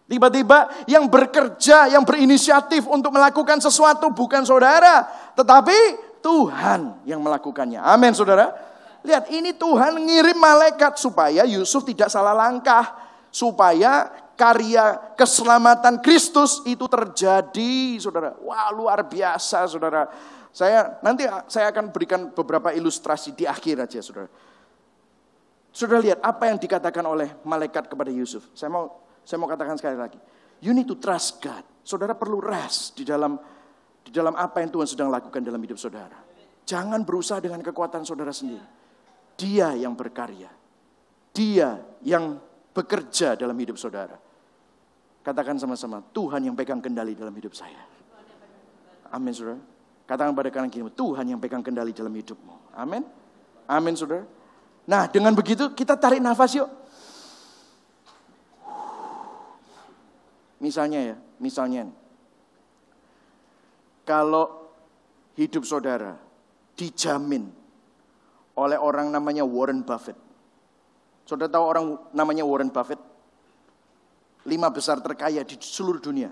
Tiba-tiba yang bekerja, yang berinisiatif untuk melakukan sesuatu bukan saudara, tetapi Tuhan yang melakukannya. Amin, saudara. Lihat, ini Tuhan ngirim malaikat supaya Yusuf tidak salah langkah, supaya karya keselamatan Kristus itu terjadi, saudara. Wah, luar biasa, saudara. Saya nanti saya akan berikan beberapa ilustrasi di akhir aja, saudara. Sudah lihat apa yang dikatakan oleh malaikat kepada Yusuf. Saya mau saya mau katakan sekali lagi. You need to trust God. Saudara perlu rest di dalam di dalam apa yang Tuhan sedang lakukan dalam hidup saudara. Jangan berusaha dengan kekuatan saudara sendiri. Dia yang berkarya. Dia yang bekerja dalam hidup saudara. Katakan sama-sama, Tuhan yang pegang kendali dalam hidup saya. Amin, saudara. Katakan pada kanan kirimu, Tuhan yang pegang kendali dalam hidupmu. Amin. Amin, saudara. Nah, dengan begitu kita tarik nafas yuk. Misalnya ya, misalnya. Kalau hidup saudara dijamin oleh orang namanya Warren Buffett. Saudara tahu orang namanya Warren Buffett? lima besar terkaya di seluruh dunia.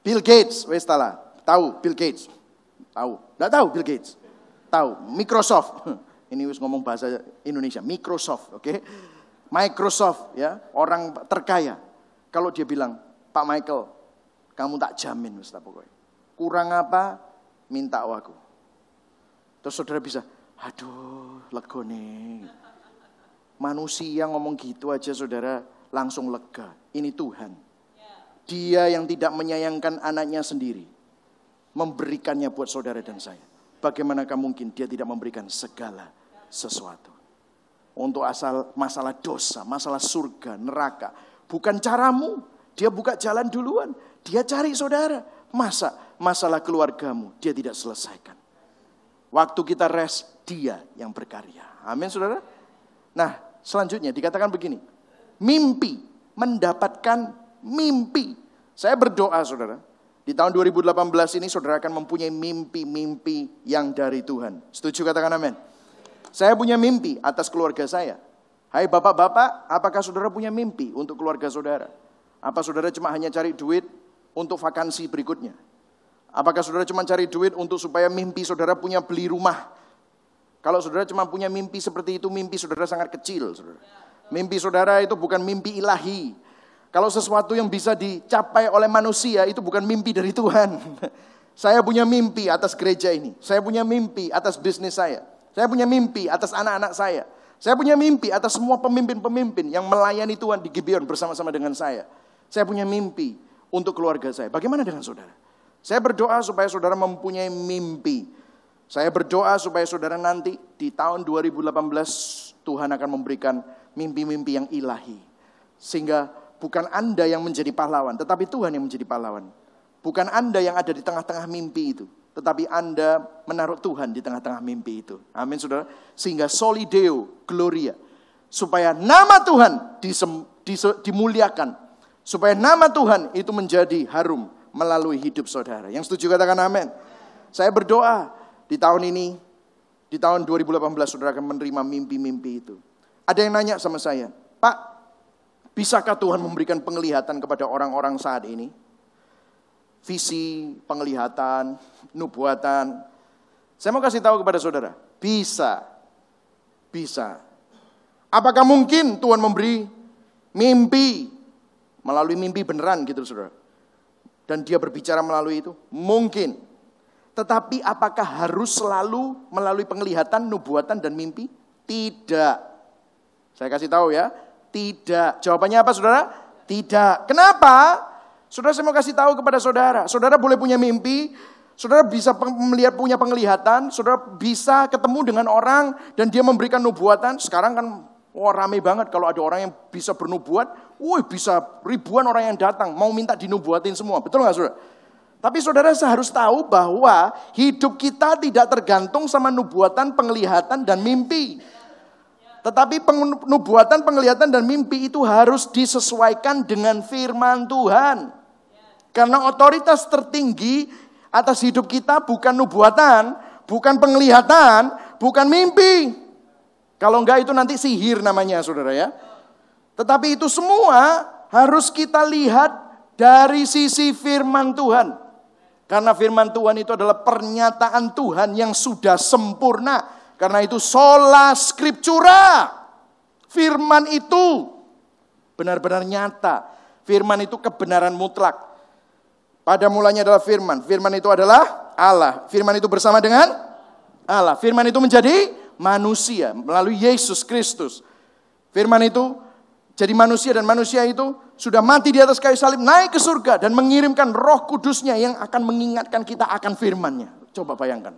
Bill Gates, wes tahu Bill Gates, tahu, nggak tahu Bill Gates, tahu Microsoft, ini wes ngomong bahasa Indonesia, Microsoft, oke, okay? Microsoft ya orang terkaya. Kalau dia bilang Pak Michael, kamu tak jamin wes pokoknya, kurang apa minta aku. Terus saudara bisa, aduh legone. Manusia ngomong gitu aja saudara langsung lega. Ini Tuhan. Dia yang tidak menyayangkan anaknya sendiri. Memberikannya buat saudara dan saya. Bagaimanakah mungkin dia tidak memberikan segala sesuatu. Untuk asal masalah dosa, masalah surga, neraka. Bukan caramu. Dia buka jalan duluan. Dia cari saudara. Masa masalah keluargamu dia tidak selesaikan. Waktu kita rest, dia yang berkarya. Amin saudara. Nah selanjutnya dikatakan begini mimpi, mendapatkan mimpi. Saya berdoa saudara, di tahun 2018 ini saudara akan mempunyai mimpi-mimpi yang dari Tuhan. Setuju katakan amin. Saya punya mimpi atas keluarga saya. Hai bapak-bapak, apakah saudara punya mimpi untuk keluarga saudara? Apa saudara cuma hanya cari duit untuk vakansi berikutnya? Apakah saudara cuma cari duit untuk supaya mimpi saudara punya beli rumah? Kalau saudara cuma punya mimpi seperti itu, mimpi saudara sangat kecil, saudara. Mimpi saudara itu bukan mimpi ilahi. Kalau sesuatu yang bisa dicapai oleh manusia itu bukan mimpi dari Tuhan. Saya punya mimpi atas gereja ini. Saya punya mimpi atas bisnis saya. Saya punya mimpi atas anak-anak saya. Saya punya mimpi atas semua pemimpin-pemimpin yang melayani Tuhan di Gibeon bersama-sama dengan saya. Saya punya mimpi untuk keluarga saya. Bagaimana dengan saudara? Saya berdoa supaya saudara mempunyai mimpi. Saya berdoa supaya saudara nanti di tahun 2018 Tuhan akan memberikan mimpi-mimpi yang ilahi. Sehingga bukan Anda yang menjadi pahlawan, tetapi Tuhan yang menjadi pahlawan. Bukan Anda yang ada di tengah-tengah mimpi itu, tetapi Anda menaruh Tuhan di tengah-tengah mimpi itu. Amin, saudara. Sehingga solideo, gloria. Supaya nama Tuhan disem, disem, dimuliakan. Supaya nama Tuhan itu menjadi harum melalui hidup saudara. Yang setuju katakan amin. Saya berdoa di tahun ini, di tahun 2018 saudara akan menerima mimpi-mimpi itu. Ada yang nanya sama saya, Pak, bisakah Tuhan memberikan penglihatan kepada orang-orang saat ini? Visi, penglihatan, nubuatan. Saya mau kasih tahu kepada saudara, bisa. Bisa. Apakah mungkin Tuhan memberi mimpi melalui mimpi beneran gitu saudara? Dan dia berbicara melalui itu? Mungkin. Tetapi apakah harus selalu melalui penglihatan, nubuatan, dan mimpi? Tidak. Saya kasih tahu ya. Tidak. Jawabannya apa saudara? Tidak. Kenapa? Saudara saya mau kasih tahu kepada saudara. Saudara boleh punya mimpi. Saudara bisa melihat punya penglihatan. Saudara bisa ketemu dengan orang. Dan dia memberikan nubuatan. Sekarang kan wah rame banget kalau ada orang yang bisa bernubuat. Wih bisa ribuan orang yang datang. Mau minta dinubuatin semua. Betul nggak saudara? Tapi saudara seharus tahu bahwa hidup kita tidak tergantung sama nubuatan, penglihatan, dan mimpi. Tetapi penubuatan, penglihatan, dan mimpi itu harus disesuaikan dengan firman Tuhan. Karena otoritas tertinggi atas hidup kita bukan nubuatan, bukan penglihatan, bukan mimpi. Kalau enggak itu nanti sihir namanya saudara ya. Tetapi itu semua harus kita lihat dari sisi firman Tuhan. Karena firman Tuhan itu adalah pernyataan Tuhan yang sudah sempurna karena itu sola scriptura. Firman itu benar-benar nyata. Firman itu kebenaran mutlak. Pada mulanya adalah firman. Firman itu adalah Allah. Firman itu bersama dengan Allah. Firman itu menjadi manusia melalui Yesus Kristus. Firman itu jadi manusia dan manusia itu sudah mati di atas kayu salib, naik ke surga dan mengirimkan roh kudusnya yang akan mengingatkan kita akan firmannya. Coba bayangkan.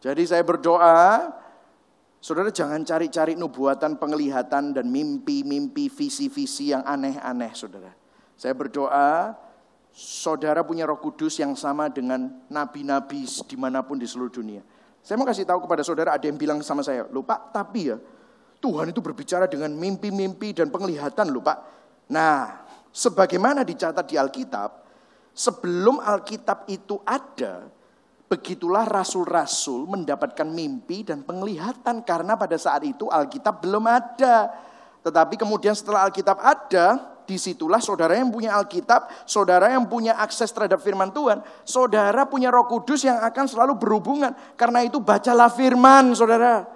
Jadi saya berdoa, saudara jangan cari-cari nubuatan penglihatan dan mimpi-mimpi visi-visi yang aneh-aneh saudara. Saya berdoa, saudara punya roh kudus yang sama dengan nabi-nabi dimanapun di seluruh dunia. Saya mau kasih tahu kepada saudara, ada yang bilang sama saya, lupa tapi ya, Tuhan itu berbicara dengan mimpi-mimpi dan penglihatan lupa. Nah, sebagaimana dicatat di Alkitab, sebelum Alkitab itu ada, Begitulah rasul-rasul mendapatkan mimpi dan penglihatan karena pada saat itu Alkitab belum ada. Tetapi kemudian setelah Alkitab ada, disitulah saudara yang punya Alkitab, saudara yang punya akses terhadap firman Tuhan, saudara punya roh kudus yang akan selalu berhubungan. Karena itu bacalah firman saudara.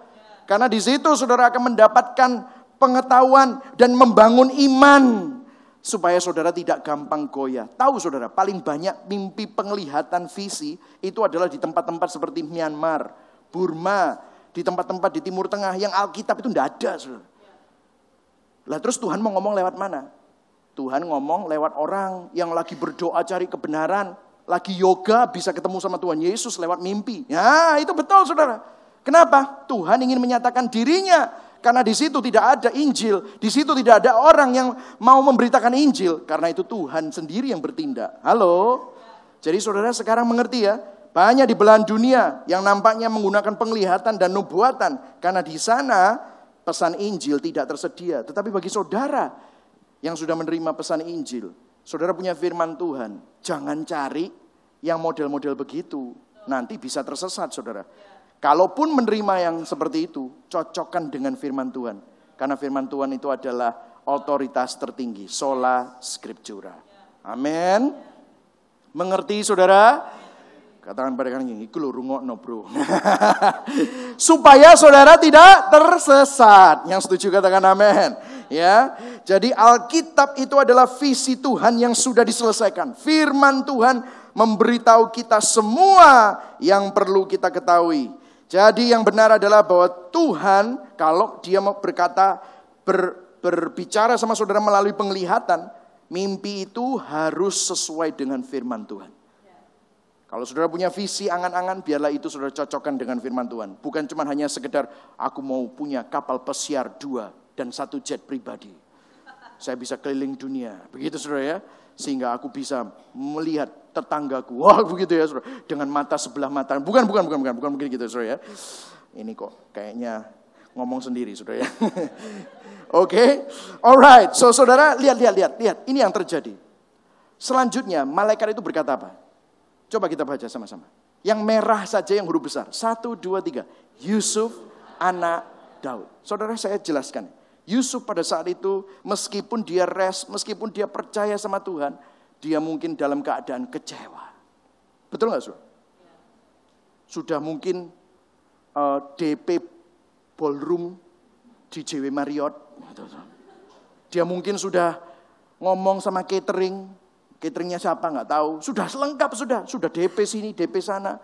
Karena di situ saudara akan mendapatkan pengetahuan dan membangun iman supaya saudara tidak gampang goyah. Tahu saudara, paling banyak mimpi penglihatan visi itu adalah di tempat-tempat seperti Myanmar, Burma, di tempat-tempat di Timur Tengah yang Alkitab itu tidak ada. Saudara. Lah terus Tuhan mau ngomong lewat mana? Tuhan ngomong lewat orang yang lagi berdoa cari kebenaran, lagi yoga bisa ketemu sama Tuhan Yesus lewat mimpi. Ya, itu betul Saudara. Kenapa? Tuhan ingin menyatakan dirinya karena di situ tidak ada Injil, di situ tidak ada orang yang mau memberitakan Injil. Karena itu Tuhan sendiri yang bertindak. Halo? Jadi saudara sekarang mengerti ya, banyak di belahan dunia yang nampaknya menggunakan penglihatan dan nubuatan. Karena di sana pesan Injil tidak tersedia. Tetapi bagi saudara yang sudah menerima pesan Injil, saudara punya firman Tuhan, jangan cari yang model-model begitu. Nanti bisa tersesat saudara. Kalaupun menerima yang seperti itu, cocokkan dengan firman Tuhan. Karena firman Tuhan itu adalah otoritas tertinggi, sola scriptura. Amin. Mengerti saudara? Katakan pada kalian, ini lo rungok no bro. Supaya saudara tidak tersesat. Yang setuju katakan amin. Ya, jadi Alkitab itu adalah visi Tuhan yang sudah diselesaikan. Firman Tuhan memberitahu kita semua yang perlu kita ketahui jadi yang benar adalah bahwa Tuhan kalau dia mau berkata ber, berbicara sama saudara melalui penglihatan, mimpi itu harus sesuai dengan firman Tuhan. Kalau saudara punya visi angan-angan, biarlah itu saudara cocokkan dengan firman Tuhan. Bukan cuma hanya sekedar aku mau punya kapal pesiar dua dan satu jet pribadi. Saya bisa keliling dunia. Begitu saudara ya. Sehingga aku bisa melihat tetanggaku. Wah, begitu ya, Saudara. Dengan mata sebelah mata. Bukan, bukan, bukan, bukan, bukan begitu gitu, Saudara ya. Ini kok kayaknya ngomong sendiri, Saudara ya. Oke. Okay? Alright. So, Saudara, lihat lihat lihat lihat. Ini yang terjadi. Selanjutnya, malaikat itu berkata apa? Coba kita baca sama-sama. Yang merah saja yang huruf besar. Satu, dua, tiga. Yusuf anak Daud. Saudara saya jelaskan. Yusuf pada saat itu meskipun dia res, meskipun dia percaya sama Tuhan, dia mungkin dalam keadaan kecewa. Betul nggak, Saudara? Sudah mungkin uh, eh, DP ballroom di JW Marriott. Dia mungkin sudah ngomong sama catering. Cateringnya siapa nggak tahu. Sudah lengkap sudah, sudah DP sini, DP sana.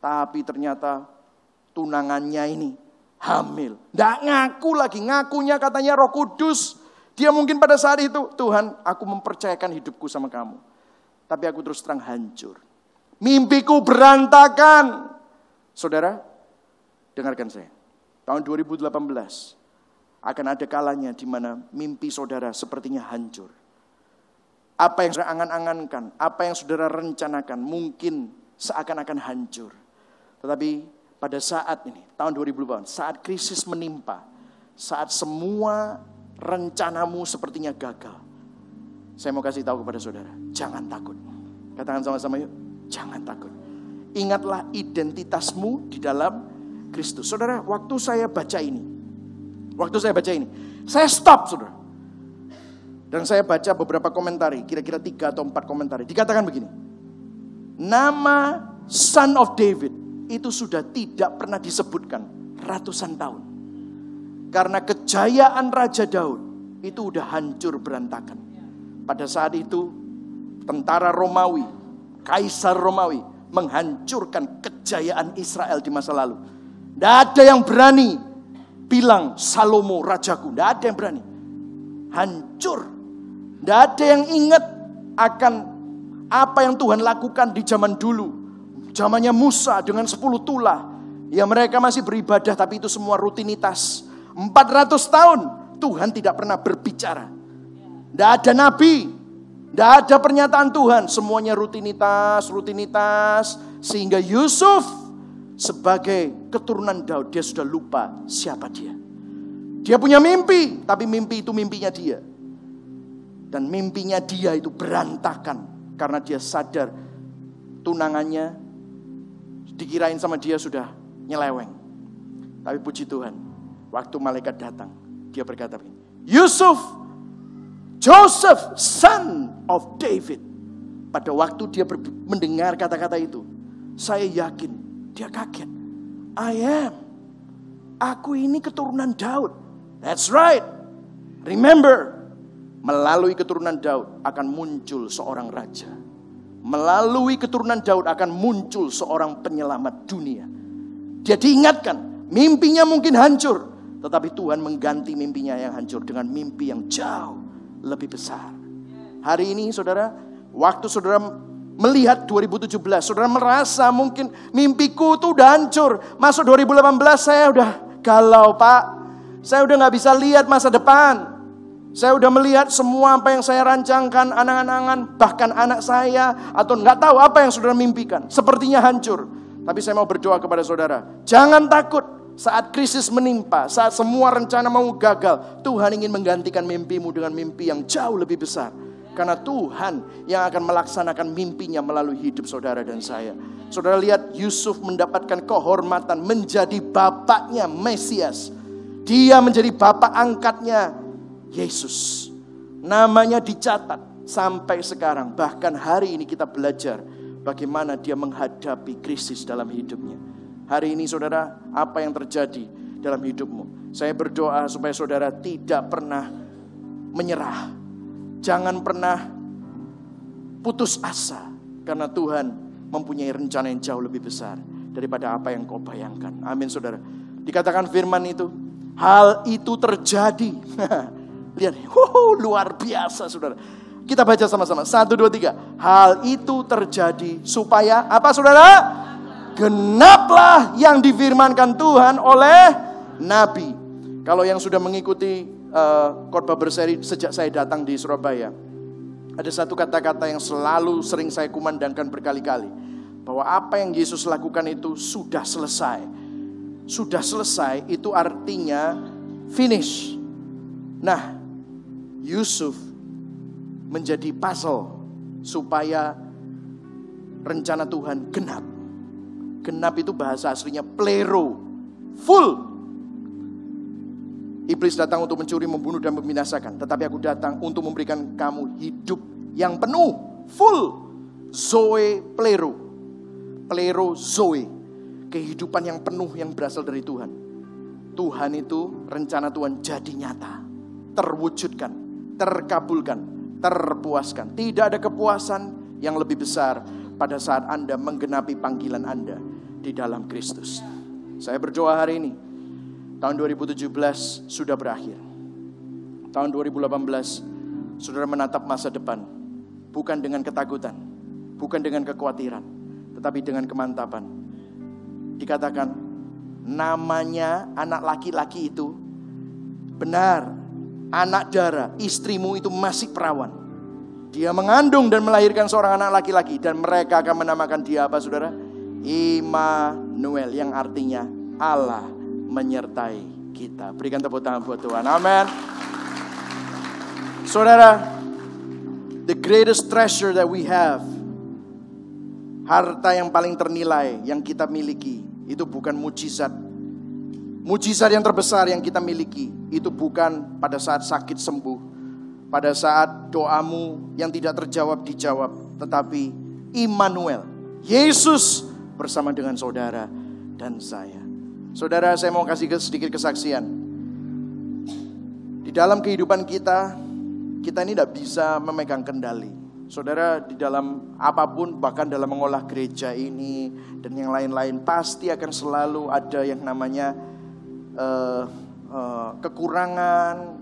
Tapi ternyata tunangannya ini hamil. Nggak ngaku lagi, ngakunya katanya roh kudus. Dia mungkin pada saat itu, Tuhan aku mempercayakan hidupku sama kamu. Tapi aku terus terang hancur. Mimpiku berantakan. Saudara, dengarkan saya. Tahun 2018 akan ada kalanya di mana mimpi saudara sepertinya hancur. Apa yang saudara angan-angankan, apa yang saudara rencanakan mungkin seakan-akan hancur. Tetapi pada saat ini, tahun 2008, saat krisis menimpa, saat semua rencanamu sepertinya gagal. Saya mau kasih tahu kepada saudara, jangan takut. Katakan sama-sama yuk, jangan takut. Ingatlah identitasmu di dalam Kristus. Saudara, waktu saya baca ini, waktu saya baca ini, saya stop saudara. Dan saya baca beberapa komentari, kira-kira tiga atau empat komentari. Dikatakan begini, nama Son of David itu sudah tidak pernah disebutkan ratusan tahun. Karena kejayaan Raja Daud itu udah hancur berantakan. Pada saat itu tentara Romawi, kaisar Romawi menghancurkan kejayaan Israel di masa lalu. Tidak ada yang berani bilang Salomo rajaku. Tidak ada yang berani. Hancur. Tidak ada yang ingat akan apa yang Tuhan lakukan di zaman dulu. Zamannya Musa dengan sepuluh tulah. Ya mereka masih beribadah tapi itu semua rutinitas 400 tahun Tuhan tidak pernah berbicara. Tidak ada nabi, tidak ada pernyataan Tuhan. Semuanya rutinitas, rutinitas. Sehingga Yusuf sebagai keturunan Daud, dia sudah lupa siapa dia. Dia punya mimpi, tapi mimpi itu mimpinya dia. Dan mimpinya dia itu berantakan. Karena dia sadar tunangannya dikirain sama dia sudah nyeleweng. Tapi puji Tuhan, Waktu malaikat datang, dia berkata begini, Yusuf, Joseph, son of David. Pada waktu dia mendengar kata-kata itu, saya yakin dia kaget. I am. Aku ini keturunan Daud. That's right. Remember, melalui keturunan Daud akan muncul seorang raja. Melalui keturunan Daud akan muncul seorang penyelamat dunia. Dia diingatkan, mimpinya mungkin hancur, tetapi Tuhan mengganti mimpinya yang hancur dengan mimpi yang jauh lebih besar. Hari ini saudara, waktu saudara melihat 2017, saudara merasa mungkin mimpiku itu udah hancur. Masuk 2018 saya udah galau pak. Saya udah nggak bisa lihat masa depan. Saya udah melihat semua apa yang saya rancangkan, anak-anak-anak, bahkan anak saya, atau nggak tahu apa yang saudara mimpikan. Sepertinya hancur. Tapi saya mau berdoa kepada saudara, jangan takut saat krisis menimpa, saat semua rencana mau gagal, Tuhan ingin menggantikan mimpimu dengan mimpi yang jauh lebih besar. Karena Tuhan yang akan melaksanakan mimpinya melalui hidup saudara dan saya. Saudara lihat Yusuf mendapatkan kehormatan menjadi bapaknya Mesias. Dia menjadi bapak angkatnya Yesus. Namanya dicatat sampai sekarang. Bahkan hari ini kita belajar bagaimana dia menghadapi krisis dalam hidupnya hari ini saudara apa yang terjadi dalam hidupmu. Saya berdoa supaya saudara tidak pernah menyerah. Jangan pernah putus asa karena Tuhan mempunyai rencana yang jauh lebih besar daripada apa yang kau bayangkan. Amin saudara. Dikatakan firman itu, hal itu terjadi. Lihat, wow, luar biasa saudara. Kita baca sama-sama. Satu, dua, tiga. Hal itu terjadi supaya apa saudara? genaplah yang difirmankan Tuhan oleh nabi. Kalau yang sudah mengikuti uh, khotbah berseri sejak saya datang di Surabaya, ada satu kata-kata yang selalu sering saya kumandangkan berkali-kali bahwa apa yang Yesus lakukan itu sudah selesai. Sudah selesai itu artinya finish. Nah, Yusuf menjadi puzzle supaya rencana Tuhan genap. Genap itu bahasa aslinya plero. Full. Iblis datang untuk mencuri, membunuh, dan membinasakan. Tetapi aku datang untuk memberikan kamu hidup yang penuh. Full. Zoe plero. Plero zoe. Kehidupan yang penuh yang berasal dari Tuhan. Tuhan itu rencana Tuhan jadi nyata. Terwujudkan. Terkabulkan. Terpuaskan. Tidak ada kepuasan yang lebih besar pada saat Anda menggenapi panggilan Anda di dalam Kristus. Saya berdoa hari ini, tahun 2017 sudah berakhir. Tahun 2018, saudara menatap masa depan, bukan dengan ketakutan, bukan dengan kekhawatiran, tetapi dengan kemantapan. Dikatakan, namanya anak laki-laki itu benar, anak darah, istrimu itu masih perawan. Dia mengandung dan melahirkan seorang anak laki-laki dan mereka akan menamakan dia apa saudara? Immanuel yang artinya Allah menyertai kita. Berikan tepuk tangan buat Tuhan. Amin. Saudara, the greatest treasure that we have, harta yang paling ternilai yang kita miliki, itu bukan mujizat. Mujizat yang terbesar yang kita miliki, itu bukan pada saat sakit sembuh, pada saat doamu yang tidak terjawab dijawab, tetapi Immanuel, Yesus bersama dengan saudara dan saya. Saudara, saya mau kasih sedikit kesaksian. Di dalam kehidupan kita, kita ini tidak bisa memegang kendali. Saudara, di dalam apapun, bahkan dalam mengolah gereja ini dan yang lain-lain, pasti akan selalu ada yang namanya uh, uh, kekurangan,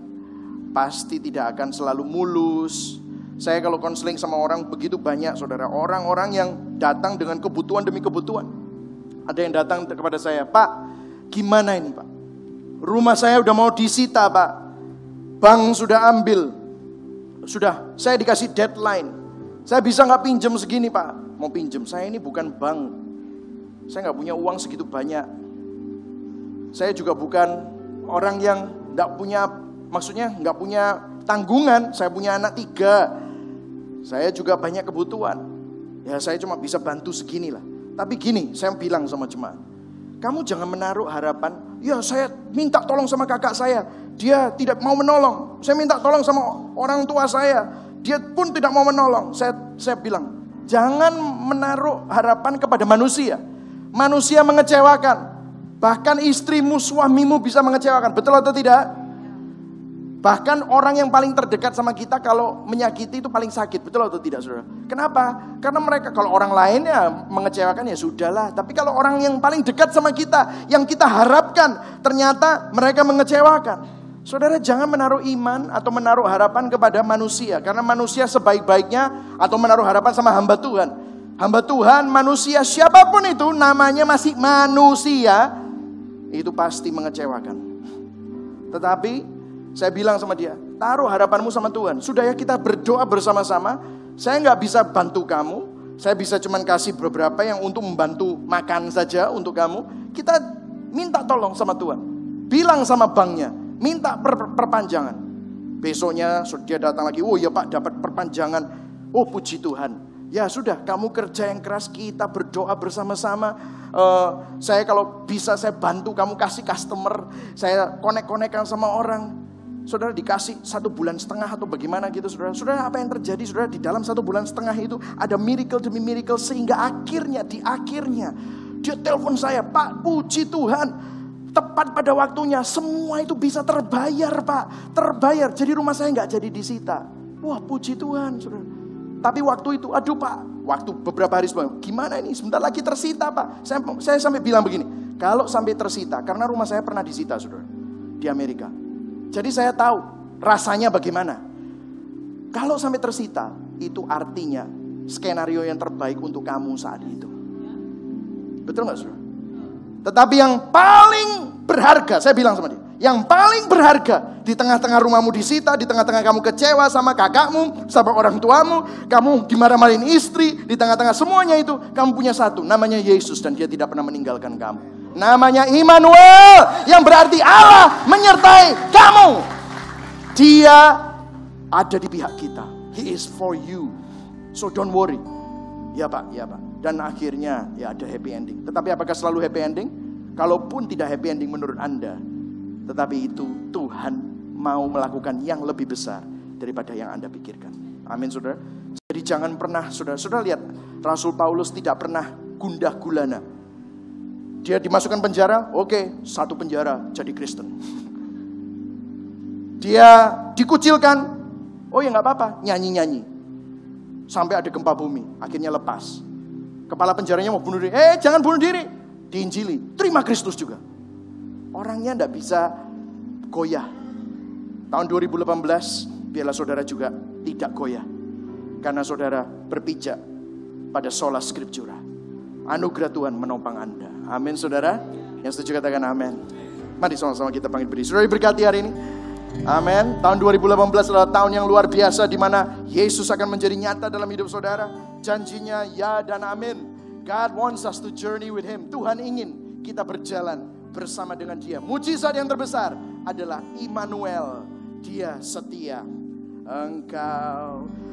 pasti tidak akan selalu mulus, saya kalau konseling sama orang begitu banyak saudara. Orang-orang yang datang dengan kebutuhan demi kebutuhan. Ada yang datang kepada saya, Pak, gimana ini Pak? Rumah saya udah mau disita Pak. Bank sudah ambil. Sudah, saya dikasih deadline. Saya bisa nggak pinjem segini Pak? Mau pinjem, saya ini bukan bank. Saya nggak punya uang segitu banyak. Saya juga bukan orang yang nggak punya, maksudnya nggak punya tanggungan. Saya punya anak tiga, saya juga banyak kebutuhan. Ya saya cuma bisa bantu segini lah. Tapi gini, saya bilang sama jemaat. Kamu jangan menaruh harapan, ya saya minta tolong sama kakak saya. Dia tidak mau menolong. Saya minta tolong sama orang tua saya. Dia pun tidak mau menolong. Saya, saya bilang, jangan menaruh harapan kepada manusia. Manusia mengecewakan. Bahkan istrimu, suamimu bisa mengecewakan. Betul atau tidak? Bahkan orang yang paling terdekat sama kita kalau menyakiti itu paling sakit, betul atau tidak saudara? Kenapa? Karena mereka kalau orang lain ya mengecewakan ya sudahlah. Tapi kalau orang yang paling dekat sama kita, yang kita harapkan, ternyata mereka mengecewakan. Saudara jangan menaruh iman atau menaruh harapan kepada manusia. Karena manusia sebaik-baiknya atau menaruh harapan sama hamba Tuhan. Hamba Tuhan, manusia, siapapun itu namanya masih manusia. Itu pasti mengecewakan. Tetapi saya bilang sama dia, taruh harapanmu sama Tuhan. Sudah ya kita berdoa bersama-sama. Saya nggak bisa bantu kamu. Saya bisa cuman kasih beberapa yang untuk membantu makan saja untuk kamu. Kita minta tolong sama Tuhan. Bilang sama banknya, minta per perpanjangan. Besoknya dia datang lagi, oh ya pak dapat perpanjangan. Oh puji Tuhan. Ya sudah, kamu kerja yang keras, kita berdoa bersama-sama. Uh, saya kalau bisa saya bantu kamu kasih customer, saya konek-konekan sama orang saudara dikasih satu bulan setengah atau bagaimana gitu saudara. Saudara apa yang terjadi saudara di dalam satu bulan setengah itu ada miracle demi miracle sehingga akhirnya di akhirnya dia telepon saya Pak puji Tuhan tepat pada waktunya semua itu bisa terbayar Pak terbayar jadi rumah saya nggak jadi disita wah puji Tuhan saudara tapi waktu itu aduh Pak waktu beberapa hari sebelum gimana ini sebentar lagi tersita Pak saya, saya sampai bilang begini kalau sampai tersita karena rumah saya pernah disita saudara di Amerika jadi saya tahu rasanya bagaimana. Kalau sampai tersita, itu artinya skenario yang terbaik untuk kamu saat itu. Betul nggak saudara? Tetapi yang paling berharga, saya bilang sama dia, yang paling berharga di tengah-tengah rumahmu disita, di tengah-tengah kamu kecewa sama kakakmu, sama orang tuamu, kamu dimarah-marahin istri, di tengah-tengah semuanya itu, kamu punya satu, namanya Yesus dan dia tidak pernah meninggalkan kamu. Namanya Immanuel yang berarti Allah menyertai kamu. Dia ada di pihak kita. He is for you. So don't worry. Ya Pak, ya Pak. Dan akhirnya ya ada happy ending. Tetapi apakah selalu happy ending? Kalaupun tidak happy ending menurut Anda, tetapi itu Tuhan mau melakukan yang lebih besar daripada yang Anda pikirkan. Amin, Saudara. Jadi jangan pernah Saudara, Saudara lihat Rasul Paulus tidak pernah gundah gulana dia dimasukkan penjara, oke, okay, satu penjara jadi Kristen. Dia dikucilkan, oh ya nggak apa-apa, nyanyi-nyanyi. Sampai ada gempa bumi, akhirnya lepas. Kepala penjaranya mau bunuh diri, eh jangan bunuh diri. Diinjili, terima Kristus juga. Orangnya nggak bisa goyah. Tahun 2018, biarlah saudara juga tidak goyah. Karena saudara berpijak pada sola scriptura. Anugerah Tuhan menopang Anda. Amin saudara. Yang setuju katakan amin. Mari sama-sama kita panggil beri. Saudara diberkati hari ini. Amin. Tahun 2018 adalah tahun yang luar biasa di mana Yesus akan menjadi nyata dalam hidup saudara. Janjinya ya dan amin. God wants us to journey with him. Tuhan ingin kita berjalan bersama dengan dia. Mujizat yang terbesar adalah Immanuel. Dia setia. Engkau